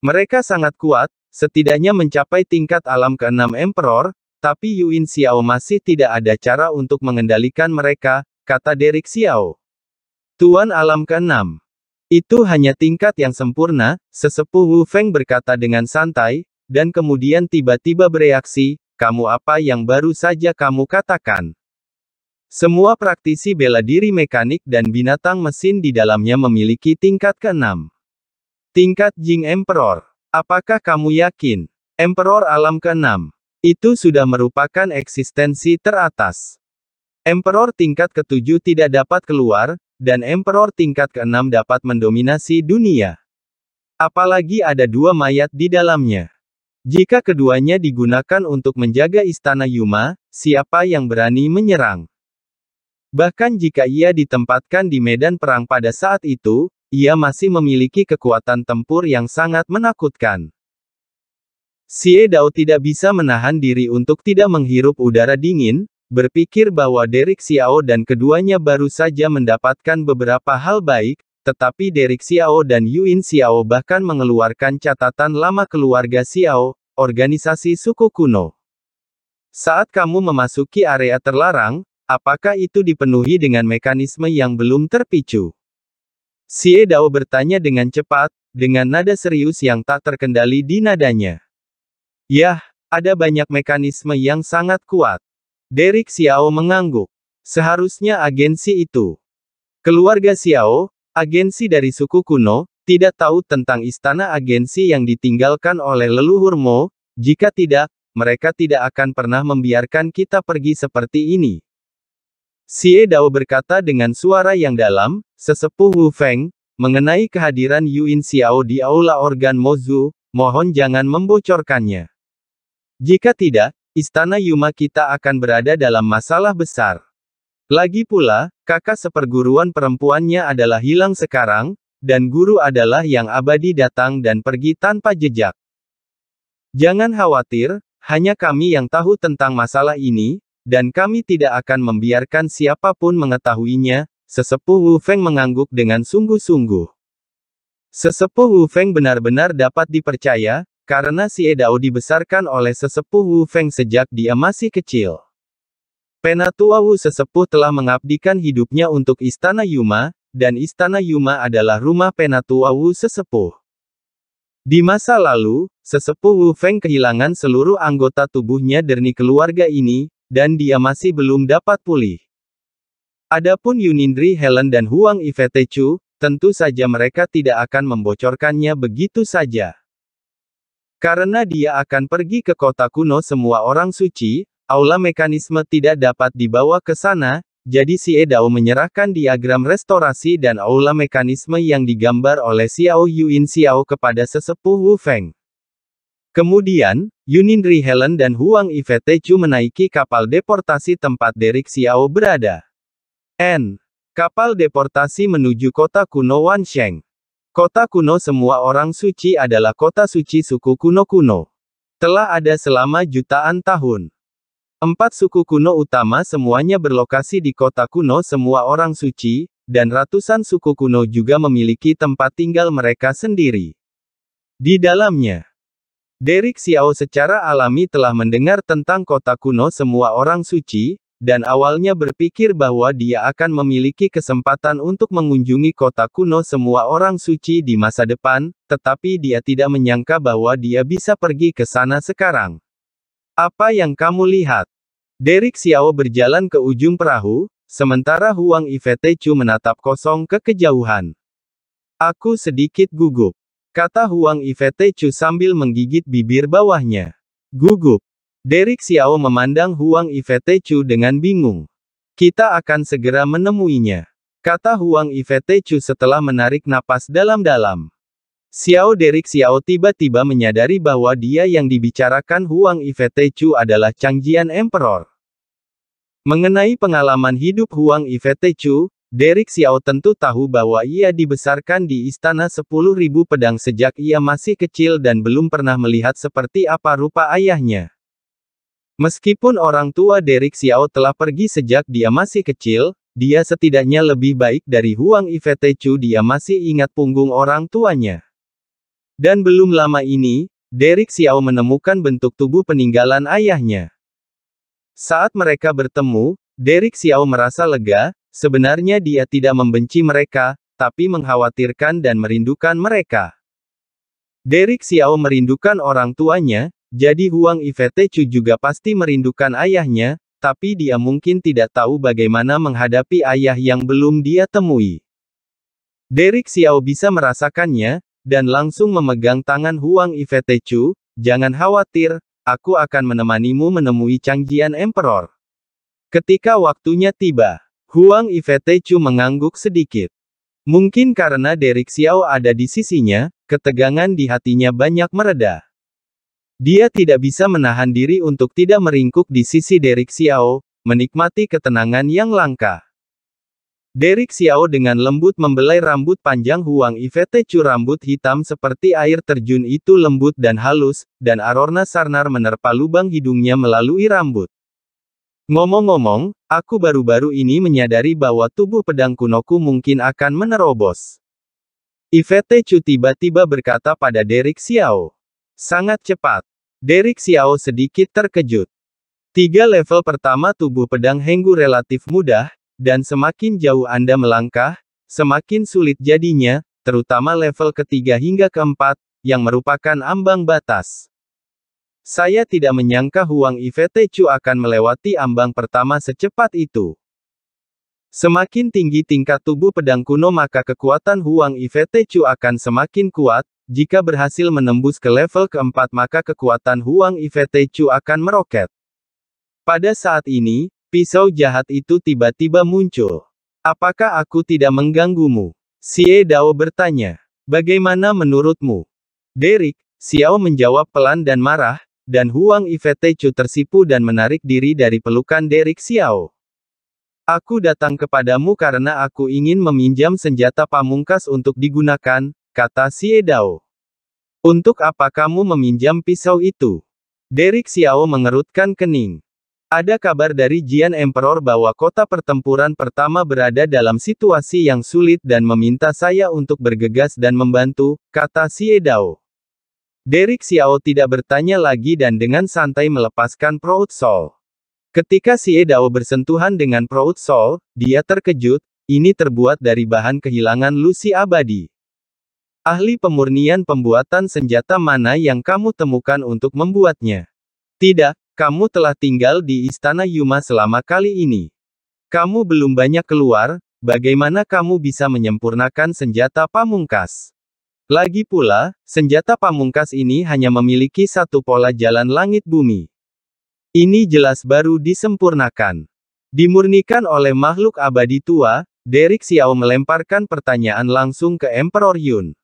[SPEAKER 1] Mereka sangat kuat, setidaknya mencapai tingkat alam ke-6 Emperor, tapi Yuin Xiao masih tidak ada cara untuk mengendalikan mereka, kata Derek Xiao. Tuan alam ke-6. Itu hanya tingkat yang sempurna, sesepuh Wu Feng berkata dengan santai, dan kemudian tiba-tiba bereaksi, kamu apa yang baru saja kamu katakan? Semua praktisi bela diri mekanik dan binatang mesin di dalamnya memiliki tingkat keenam. Tingkat Jing Emperor. Apakah kamu yakin? Emperor alam keenam. Itu sudah merupakan eksistensi teratas. Emperor tingkat ketujuh tidak dapat keluar, dan Emperor tingkat keenam dapat mendominasi dunia. Apalagi ada dua mayat di dalamnya. Jika keduanya digunakan untuk menjaga istana Yuma, siapa yang berani menyerang? Bahkan jika ia ditempatkan di medan perang pada saat itu, ia masih memiliki kekuatan tempur yang sangat menakutkan. Si Dao tidak bisa menahan diri untuk tidak menghirup udara dingin, berpikir bahwa Derek Xiao dan keduanya baru saja mendapatkan beberapa hal baik, tetapi Derek Xiao dan Yuin Xiao bahkan mengeluarkan catatan lama keluarga Xiao, organisasi suku kuno. Saat kamu memasuki area terlarang, apakah itu dipenuhi dengan mekanisme yang belum terpicu? Xie Dao bertanya dengan cepat, dengan nada serius yang tak terkendali di nadanya. Yah, ada banyak mekanisme yang sangat kuat. Derek Xiao mengangguk. Seharusnya agensi itu. Keluarga Xiao, Agensi dari suku kuno, tidak tahu tentang istana agensi yang ditinggalkan oleh leluhur Mo, jika tidak, mereka tidak akan pernah membiarkan kita pergi seperti ini. Xie Dao berkata dengan suara yang dalam, sesepuh Wu Feng, mengenai kehadiran Yuin Xiao di aula organ Mozu, mohon jangan membocorkannya. Jika tidak, istana Yuma kita akan berada dalam masalah besar. Lagi pula, kakak seperguruan perempuannya adalah hilang sekarang, dan guru adalah yang abadi datang dan pergi tanpa jejak. Jangan khawatir, hanya kami yang tahu tentang masalah ini, dan kami tidak akan membiarkan siapapun mengetahuinya, sesepuh Wu Feng mengangguk dengan sungguh-sungguh. Sesepuh Wu Feng benar-benar dapat dipercaya, karena si Edao dibesarkan oleh sesepuh Wu Feng sejak dia masih kecil. Penatuawu sesepuh telah mengabdikan hidupnya untuk Istana Yuma, dan Istana Yuma adalah rumah Penatuawu sesepuh. Di masa lalu, sesepuh Wu Feng kehilangan seluruh anggota tubuhnya dari keluarga ini, dan dia masih belum dapat pulih. Adapun Yunindri Helen dan Huang Ifetechu, tentu saja mereka tidak akan membocorkannya begitu saja. Karena dia akan pergi ke kota kuno semua orang suci, Aula mekanisme tidak dapat dibawa ke sana, jadi si Edao menyerahkan diagram restorasi dan aula mekanisme yang digambar oleh Xiao Yuin Xiao kepada sesepuh Wu Feng. Kemudian, Yunin Ri Helen dan Huang Ifetechu menaiki kapal deportasi tempat Derek Xiao berada. N. Kapal deportasi menuju kota kuno Wansheng. Kota kuno semua orang suci adalah kota suci suku kuno-kuno. Telah ada selama jutaan tahun. Empat suku kuno utama semuanya berlokasi di kota kuno semua orang suci, dan ratusan suku kuno juga memiliki tempat tinggal mereka sendiri. Di dalamnya, Derek Xiao secara alami telah mendengar tentang kota kuno semua orang suci, dan awalnya berpikir bahwa dia akan memiliki kesempatan untuk mengunjungi kota kuno semua orang suci di masa depan, tetapi dia tidak menyangka bahwa dia bisa pergi ke sana sekarang. Apa yang kamu lihat? Derek Xiao berjalan ke ujung perahu, sementara Huang Chu menatap kosong ke kejauhan. Aku sedikit gugup. Kata Huang Chu sambil menggigit bibir bawahnya. Gugup. Derek Xiao memandang Huang Chu dengan bingung. Kita akan segera menemuinya. Kata Huang Chu setelah menarik napas dalam-dalam. Xiao Derek Xiao tiba-tiba menyadari bahwa dia yang dibicarakan Huang Chu adalah Changjian Emperor. Mengenai pengalaman hidup Huang Chu, Derek Xiao tentu tahu bahwa ia dibesarkan di istana 10.000 pedang sejak ia masih kecil dan belum pernah melihat seperti apa rupa ayahnya. Meskipun orang tua Derek Xiao telah pergi sejak dia masih kecil, dia setidaknya lebih baik dari Huang Chu. dia masih ingat punggung orang tuanya. Dan belum lama ini, Derek Xiao menemukan bentuk tubuh peninggalan ayahnya. Saat mereka bertemu, Derek Xiao merasa lega, sebenarnya dia tidak membenci mereka, tapi mengkhawatirkan dan merindukan mereka. Derek Xiao merindukan orang tuanya, jadi Huang Chu juga pasti merindukan ayahnya, tapi dia mungkin tidak tahu bagaimana menghadapi ayah yang belum dia temui. Derek Xiao bisa merasakannya, dan langsung memegang tangan Huang Ifetechu, jangan khawatir, aku akan menemanimu menemui Changjian Emperor. Ketika waktunya tiba, Huang Ifetechu mengangguk sedikit. Mungkin karena Derek Xiao ada di sisinya, ketegangan di hatinya banyak mereda. Dia tidak bisa menahan diri untuk tidak meringkuk di sisi Derek Xiao, menikmati ketenangan yang langka. Derek Xiao dengan lembut membelai rambut panjang Huang Ifetechu rambut hitam seperti air terjun itu lembut dan halus, dan Arorna Sarnar menerpa lubang hidungnya melalui rambut. Ngomong-ngomong, aku baru-baru ini menyadari bahwa tubuh pedang kunoku mungkin akan menerobos. Ifetechu tiba-tiba berkata pada Derek Xiao. Sangat cepat. Derek Xiao sedikit terkejut. Tiga level pertama tubuh pedang Henggu relatif mudah, dan semakin jauh Anda melangkah, semakin sulit jadinya, terutama level ketiga hingga keempat, yang merupakan ambang batas. Saya tidak menyangka Huang IVT Chu akan melewati ambang pertama secepat itu. Semakin tinggi tingkat tubuh pedang kuno maka kekuatan Huang IVT Chu akan semakin kuat, jika berhasil menembus ke level keempat maka kekuatan Huang IVT Chu akan meroket. Pada saat ini, Pisau jahat itu tiba-tiba muncul. Apakah aku tidak mengganggumu? Xie Dao bertanya. Bagaimana menurutmu? Derek, Xiao menjawab pelan dan marah, dan Huang Ifetechu tersipu dan menarik diri dari pelukan Derek Xiao. Aku datang kepadamu karena aku ingin meminjam senjata pamungkas untuk digunakan, kata Xie Dao. Untuk apa kamu meminjam pisau itu? Derek Xiao mengerutkan kening. Ada kabar dari Jian Emperor bahwa kota pertempuran pertama berada dalam situasi yang sulit dan meminta saya untuk bergegas dan membantu, kata Xie Dao. Derek Xiao tidak bertanya lagi dan dengan santai melepaskan Proud Soul. Ketika Xie Dao bersentuhan dengan Proud Soul, dia terkejut, ini terbuat dari bahan kehilangan Lucy abadi. Ahli pemurnian pembuatan senjata mana yang kamu temukan untuk membuatnya? Tidak, kamu telah tinggal di istana Yuma selama kali ini. Kamu belum banyak keluar, bagaimana kamu bisa menyempurnakan senjata pamungkas? Lagi pula, senjata pamungkas ini hanya memiliki satu pola jalan langit bumi. Ini jelas baru disempurnakan. Dimurnikan oleh makhluk abadi tua, Derek Xiao melemparkan pertanyaan langsung ke Emperor Yun.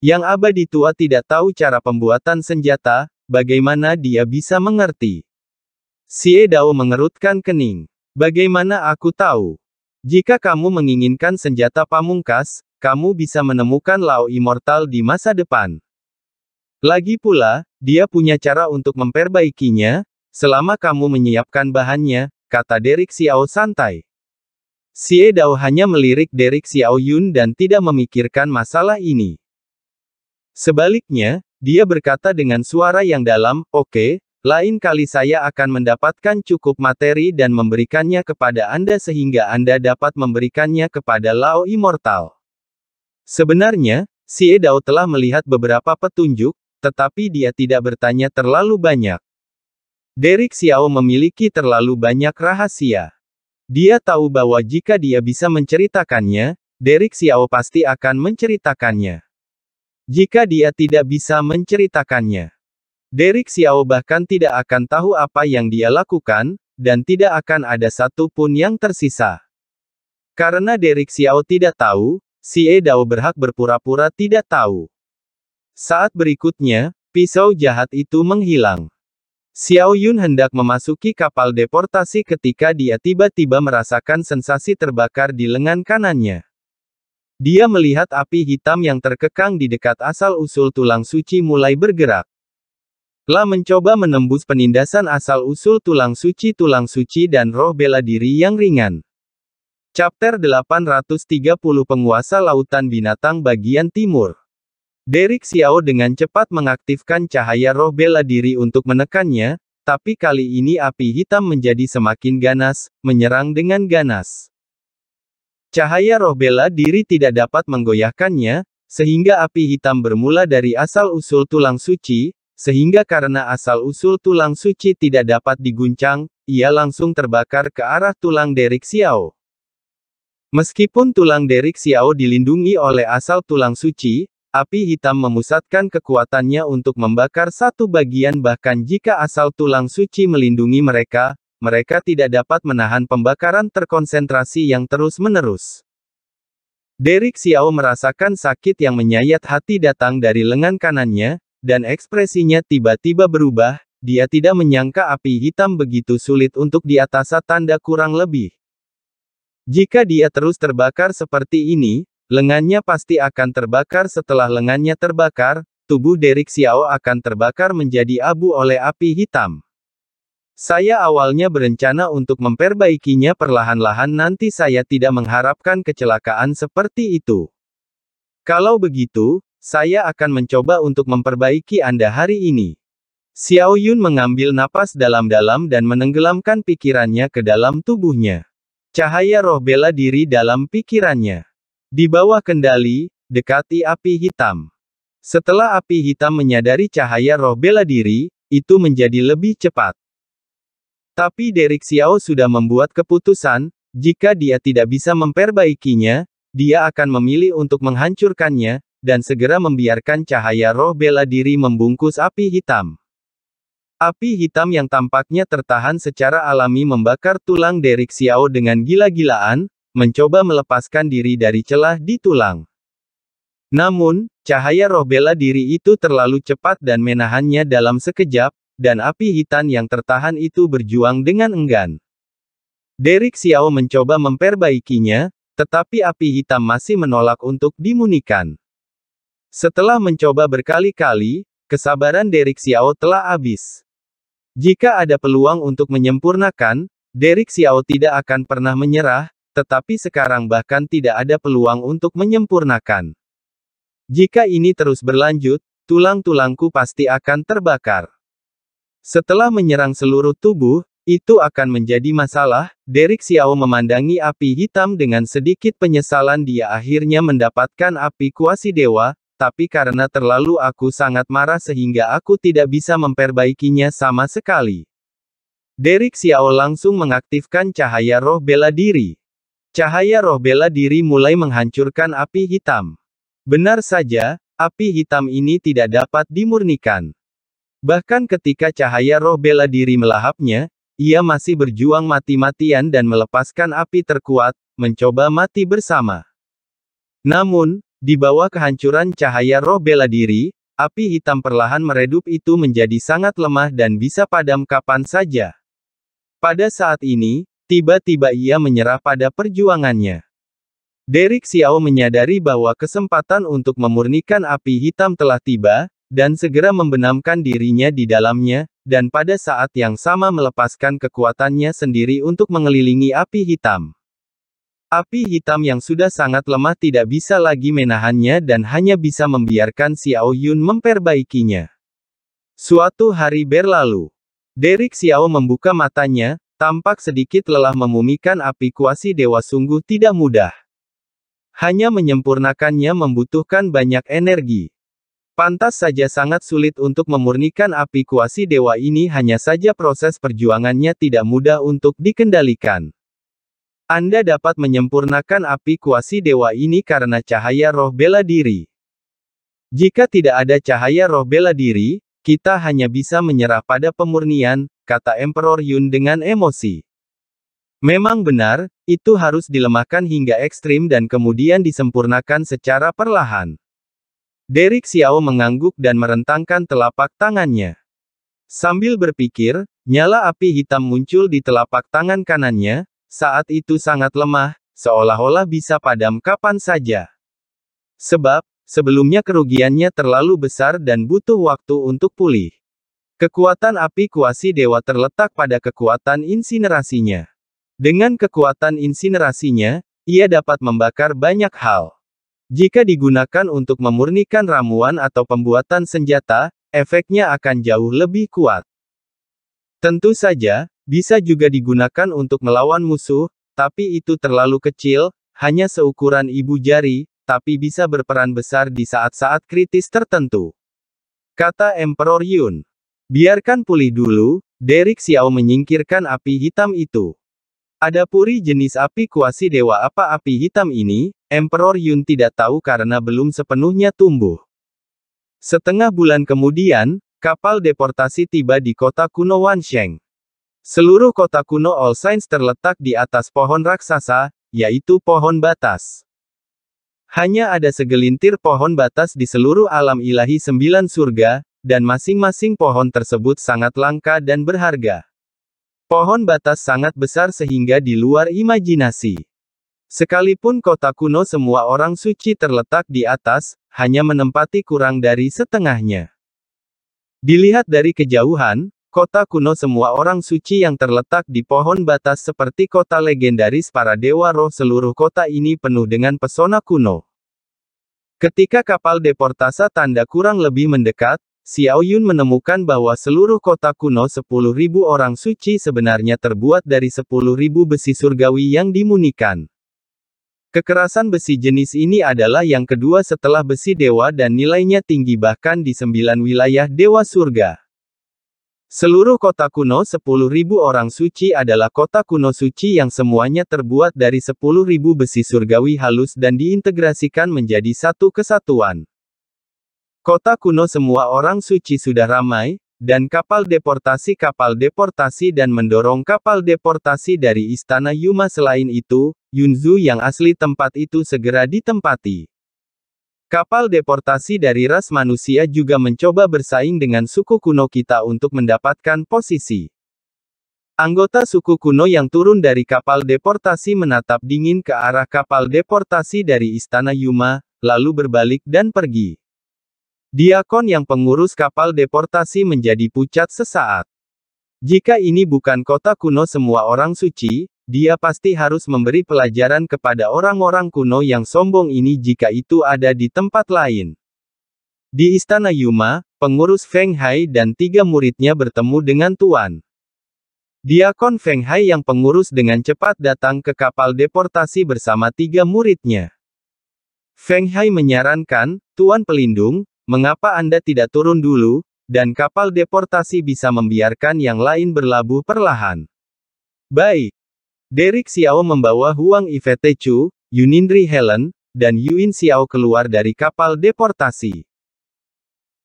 [SPEAKER 1] Yang abadi tua tidak tahu cara pembuatan senjata, Bagaimana dia bisa mengerti? Si Dao mengerutkan kening. Bagaimana aku tahu? Jika kamu menginginkan senjata pamungkas, kamu bisa menemukan Lao Immortal di masa depan. Lagi pula, dia punya cara untuk memperbaikinya, selama kamu menyiapkan bahannya, kata Derek Xiao santai. Si Dao hanya melirik Derek Xiao Yun dan tidak memikirkan masalah ini. Sebaliknya, dia berkata dengan suara yang dalam, oke, okay, lain kali saya akan mendapatkan cukup materi dan memberikannya kepada Anda sehingga Anda dapat memberikannya kepada Lao Immortal. Sebenarnya, Si Dao telah melihat beberapa petunjuk, tetapi dia tidak bertanya terlalu banyak. Derek Xiao memiliki terlalu banyak rahasia. Dia tahu bahwa jika dia bisa menceritakannya, Derek Xiao pasti akan menceritakannya. Jika dia tidak bisa menceritakannya. Derek Xiao bahkan tidak akan tahu apa yang dia lakukan, dan tidak akan ada satu pun yang tersisa. Karena Derek Xiao tidak tahu, Si E Dao berhak berpura-pura tidak tahu. Saat berikutnya, pisau jahat itu menghilang. Xiao Yun hendak memasuki kapal deportasi ketika dia tiba-tiba merasakan sensasi terbakar di lengan kanannya. Dia melihat api hitam yang terkekang di dekat asal-usul tulang suci mulai bergerak. La mencoba menembus penindasan asal-usul tulang suci-tulang suci dan roh bela diri yang ringan. Chapter 830 Penguasa Lautan Binatang Bagian Timur Derek Xiao dengan cepat mengaktifkan cahaya roh bela diri untuk menekannya, tapi kali ini api hitam menjadi semakin ganas, menyerang dengan ganas. Cahaya roh bela diri tidak dapat menggoyahkannya, sehingga api hitam bermula dari asal-usul tulang suci, sehingga karena asal-usul tulang suci tidak dapat diguncang, ia langsung terbakar ke arah tulang Derek Xiao. Meskipun tulang Derek Xiao dilindungi oleh asal tulang suci, api hitam memusatkan kekuatannya untuk membakar satu bagian bahkan jika asal tulang suci melindungi mereka, mereka tidak dapat menahan pembakaran terkonsentrasi yang terus-menerus. Derek Xiao merasakan sakit yang menyayat hati datang dari lengan kanannya, dan ekspresinya tiba-tiba berubah, dia tidak menyangka api hitam begitu sulit untuk diatasa tanda kurang lebih. Jika dia terus terbakar seperti ini, lengannya pasti akan terbakar setelah lengannya terbakar, tubuh Derek Xiao akan terbakar menjadi abu oleh api hitam. Saya awalnya berencana untuk memperbaikinya perlahan-lahan nanti saya tidak mengharapkan kecelakaan seperti itu. Kalau begitu, saya akan mencoba untuk memperbaiki Anda hari ini. Xiao Yun mengambil napas dalam-dalam dan menenggelamkan pikirannya ke dalam tubuhnya. Cahaya roh bela diri dalam pikirannya. Di bawah kendali, dekati api hitam. Setelah api hitam menyadari cahaya roh bela diri, itu menjadi lebih cepat. Tapi Derek Xiao sudah membuat keputusan, jika dia tidak bisa memperbaikinya, dia akan memilih untuk menghancurkannya, dan segera membiarkan cahaya roh bela diri membungkus api hitam. Api hitam yang tampaknya tertahan secara alami membakar tulang Derek Xiao dengan gila-gilaan, mencoba melepaskan diri dari celah di tulang. Namun, cahaya roh bela diri itu terlalu cepat dan menahannya dalam sekejap, dan api hitam yang tertahan itu berjuang dengan enggan. Derek Xiao mencoba memperbaikinya, tetapi api hitam masih menolak untuk dimunikan. Setelah mencoba berkali-kali, kesabaran Derek Xiao telah habis. Jika ada peluang untuk menyempurnakan, Derek Xiao tidak akan pernah menyerah, tetapi sekarang bahkan tidak ada peluang untuk menyempurnakan. Jika ini terus berlanjut, tulang-tulangku pasti akan terbakar. Setelah menyerang seluruh tubuh, itu akan menjadi masalah, Derek Xiao memandangi api hitam dengan sedikit penyesalan dia akhirnya mendapatkan api kuasi dewa, tapi karena terlalu aku sangat marah sehingga aku tidak bisa memperbaikinya sama sekali. Derek Xiao langsung mengaktifkan cahaya roh bela diri. Cahaya roh bela diri mulai menghancurkan api hitam. Benar saja, api hitam ini tidak dapat dimurnikan. Bahkan ketika cahaya roh bela diri melahapnya, ia masih berjuang mati-matian dan melepaskan api terkuat, mencoba mati bersama. Namun, di bawah kehancuran cahaya roh bela diri, api hitam perlahan meredup itu menjadi sangat lemah dan bisa padam kapan saja. Pada saat ini, tiba-tiba ia menyerah pada perjuangannya. Derek Xiao menyadari bahwa kesempatan untuk memurnikan api hitam telah tiba, dan segera membenamkan dirinya di dalamnya, dan pada saat yang sama melepaskan kekuatannya sendiri untuk mengelilingi api hitam. Api hitam yang sudah sangat lemah tidak bisa lagi menahannya dan hanya bisa membiarkan Xiao Yun memperbaikinya. Suatu hari berlalu. Derek Xiao membuka matanya, tampak sedikit lelah memumikan api kuasi dewa sungguh tidak mudah. Hanya menyempurnakannya membutuhkan banyak energi. Pantas saja sangat sulit untuk memurnikan api kuasi dewa ini hanya saja proses perjuangannya tidak mudah untuk dikendalikan. Anda dapat menyempurnakan api kuasi dewa ini karena cahaya roh bela diri. Jika tidak ada cahaya roh bela diri, kita hanya bisa menyerah pada pemurnian, kata Emperor Yun dengan emosi. Memang benar, itu harus dilemahkan hingga ekstrim dan kemudian disempurnakan secara perlahan. Derek Xiao mengangguk dan merentangkan telapak tangannya. Sambil berpikir, nyala api hitam muncul di telapak tangan kanannya, saat itu sangat lemah, seolah-olah bisa padam kapan saja. Sebab, sebelumnya kerugiannya terlalu besar dan butuh waktu untuk pulih. Kekuatan api kuasi dewa terletak pada kekuatan insinerasinya. Dengan kekuatan insinerasinya, ia dapat membakar banyak hal. Jika digunakan untuk memurnikan ramuan atau pembuatan senjata, efeknya akan jauh lebih kuat. Tentu saja, bisa juga digunakan untuk melawan musuh, tapi itu terlalu kecil, hanya seukuran ibu jari, tapi bisa berperan besar di saat-saat kritis tertentu. Kata Emperor Yun. Biarkan pulih dulu, Derek Xiao menyingkirkan api hitam itu. Ada puri jenis api kuasi dewa apa api hitam ini, Emperor Yun tidak tahu karena belum sepenuhnya tumbuh. Setengah bulan kemudian, kapal deportasi tiba di kota kuno Wansheng. Seluruh kota kuno All Saints terletak di atas pohon raksasa, yaitu pohon batas. Hanya ada segelintir pohon batas di seluruh alam ilahi sembilan surga, dan masing-masing pohon tersebut sangat langka dan berharga. Pohon batas sangat besar sehingga di luar imajinasi. Sekalipun kota kuno semua orang suci terletak di atas, hanya menempati kurang dari setengahnya. Dilihat dari kejauhan, kota kuno semua orang suci yang terletak di pohon batas seperti kota legendaris para dewa roh seluruh kota ini penuh dengan pesona kuno. Ketika kapal deportasa tanda kurang lebih mendekat, Xiao Yun menemukan bahwa seluruh kota kuno 10.000 orang suci sebenarnya terbuat dari 10.000 besi surgawi yang dimunikan. Kekerasan besi jenis ini adalah yang kedua setelah besi dewa dan nilainya tinggi bahkan di sembilan wilayah dewa surga. Seluruh kota kuno 10.000 orang suci adalah kota kuno suci yang semuanya terbuat dari 10.000 besi surgawi halus dan diintegrasikan menjadi satu kesatuan. Kota kuno semua orang suci sudah ramai, dan kapal deportasi kapal deportasi dan mendorong kapal deportasi dari istana Yuma selain itu, Yunzu yang asli tempat itu segera ditempati. Kapal deportasi dari ras manusia juga mencoba bersaing dengan suku kuno kita untuk mendapatkan posisi. Anggota suku kuno yang turun dari kapal deportasi menatap dingin ke arah kapal deportasi dari istana Yuma, lalu berbalik dan pergi. Diakon yang pengurus kapal deportasi menjadi pucat sesaat. Jika ini bukan kota kuno semua orang suci, dia pasti harus memberi pelajaran kepada orang-orang kuno yang sombong ini jika itu ada di tempat lain. Di Istana Yuma, pengurus Feng Hai dan tiga muridnya bertemu dengan Tuan. Diakon Feng Hai yang pengurus dengan cepat datang ke kapal deportasi bersama tiga muridnya. Feng Hai menyarankan, Tuan Pelindung, Mengapa Anda tidak turun dulu, dan kapal deportasi bisa membiarkan yang lain berlabuh perlahan? Baik. Derek Xiao membawa Huang Chu, Yunindri Helen, dan Yuin Xiao keluar dari kapal deportasi.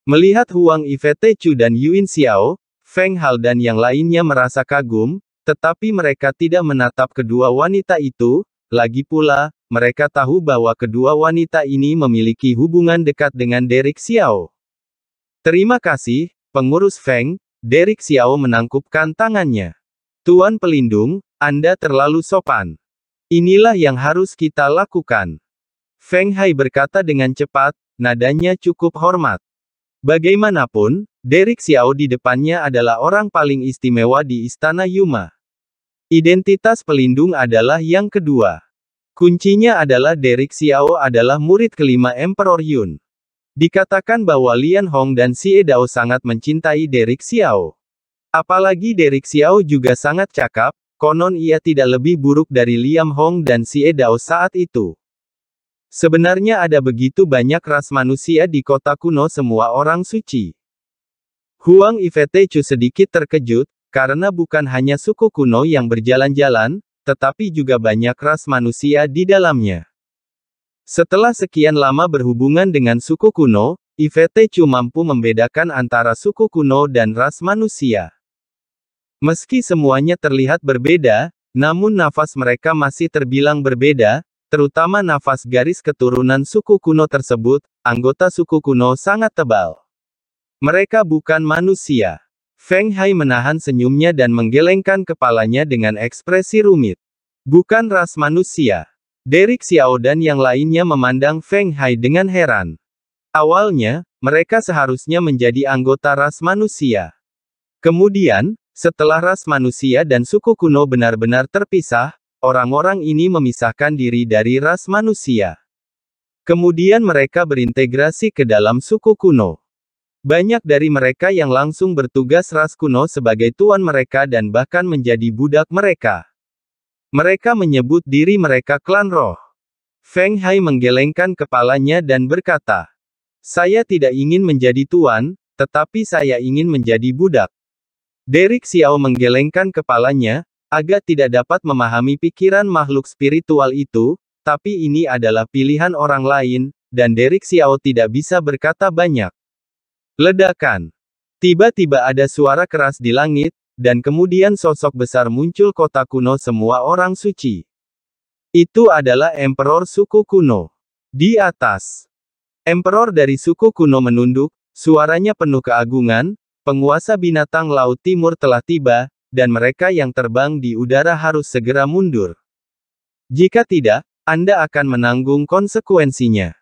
[SPEAKER 1] Melihat Huang Chu dan Yuin Xiao, Feng Hal dan yang lainnya merasa kagum, tetapi mereka tidak menatap kedua wanita itu, lagi pula, mereka tahu bahwa kedua wanita ini memiliki hubungan dekat dengan Derek Xiao. Terima kasih, pengurus Feng, Derek Xiao menangkupkan tangannya. Tuan pelindung, Anda terlalu sopan. Inilah yang harus kita lakukan. Feng Hai berkata dengan cepat, nadanya cukup hormat. Bagaimanapun, Derek Xiao di depannya adalah orang paling istimewa di Istana Yuma. Identitas pelindung adalah yang kedua. Kuncinya adalah Derek Xiao adalah murid kelima Emperor Yun. Dikatakan bahwa Lian Hong dan Si Dao sangat mencintai Derek Xiao. Apalagi Derek Xiao juga sangat cakap, konon ia tidak lebih buruk dari Liam Hong dan Si Dao saat itu. Sebenarnya ada begitu banyak ras manusia di kota kuno semua orang suci. Huang Ifete Chu sedikit terkejut, karena bukan hanya suku kuno yang berjalan-jalan, tetapi juga banyak ras manusia di dalamnya. Setelah sekian lama berhubungan dengan suku kuno, Ivete cuma mampu membedakan antara suku kuno dan ras manusia. Meski semuanya terlihat berbeda, namun nafas mereka masih terbilang berbeda, terutama nafas garis keturunan suku kuno tersebut, anggota suku kuno sangat tebal. Mereka bukan manusia. Feng Hai menahan senyumnya dan menggelengkan kepalanya dengan ekspresi rumit. Bukan ras manusia. Derek Xiao dan yang lainnya memandang Feng Hai dengan heran. Awalnya, mereka seharusnya menjadi anggota ras manusia. Kemudian, setelah ras manusia dan suku kuno benar-benar terpisah, orang-orang ini memisahkan diri dari ras manusia. Kemudian mereka berintegrasi ke dalam suku kuno. Banyak dari mereka yang langsung bertugas ras kuno sebagai tuan mereka dan bahkan menjadi budak mereka. Mereka menyebut diri mereka klan roh. Feng Hai menggelengkan kepalanya dan berkata, Saya tidak ingin menjadi tuan, tetapi saya ingin menjadi budak. Derek Xiao menggelengkan kepalanya, agak tidak dapat memahami pikiran makhluk spiritual itu, tapi ini adalah pilihan orang lain, dan Derek Xiao tidak bisa berkata banyak. Ledakan. Tiba-tiba ada suara keras di langit, dan kemudian sosok besar muncul kota kuno semua orang suci. Itu adalah emperor suku kuno. Di atas. Emperor dari suku kuno menunduk, suaranya penuh keagungan, penguasa binatang laut timur telah tiba, dan mereka yang terbang di udara harus segera mundur. Jika tidak, Anda akan menanggung konsekuensinya.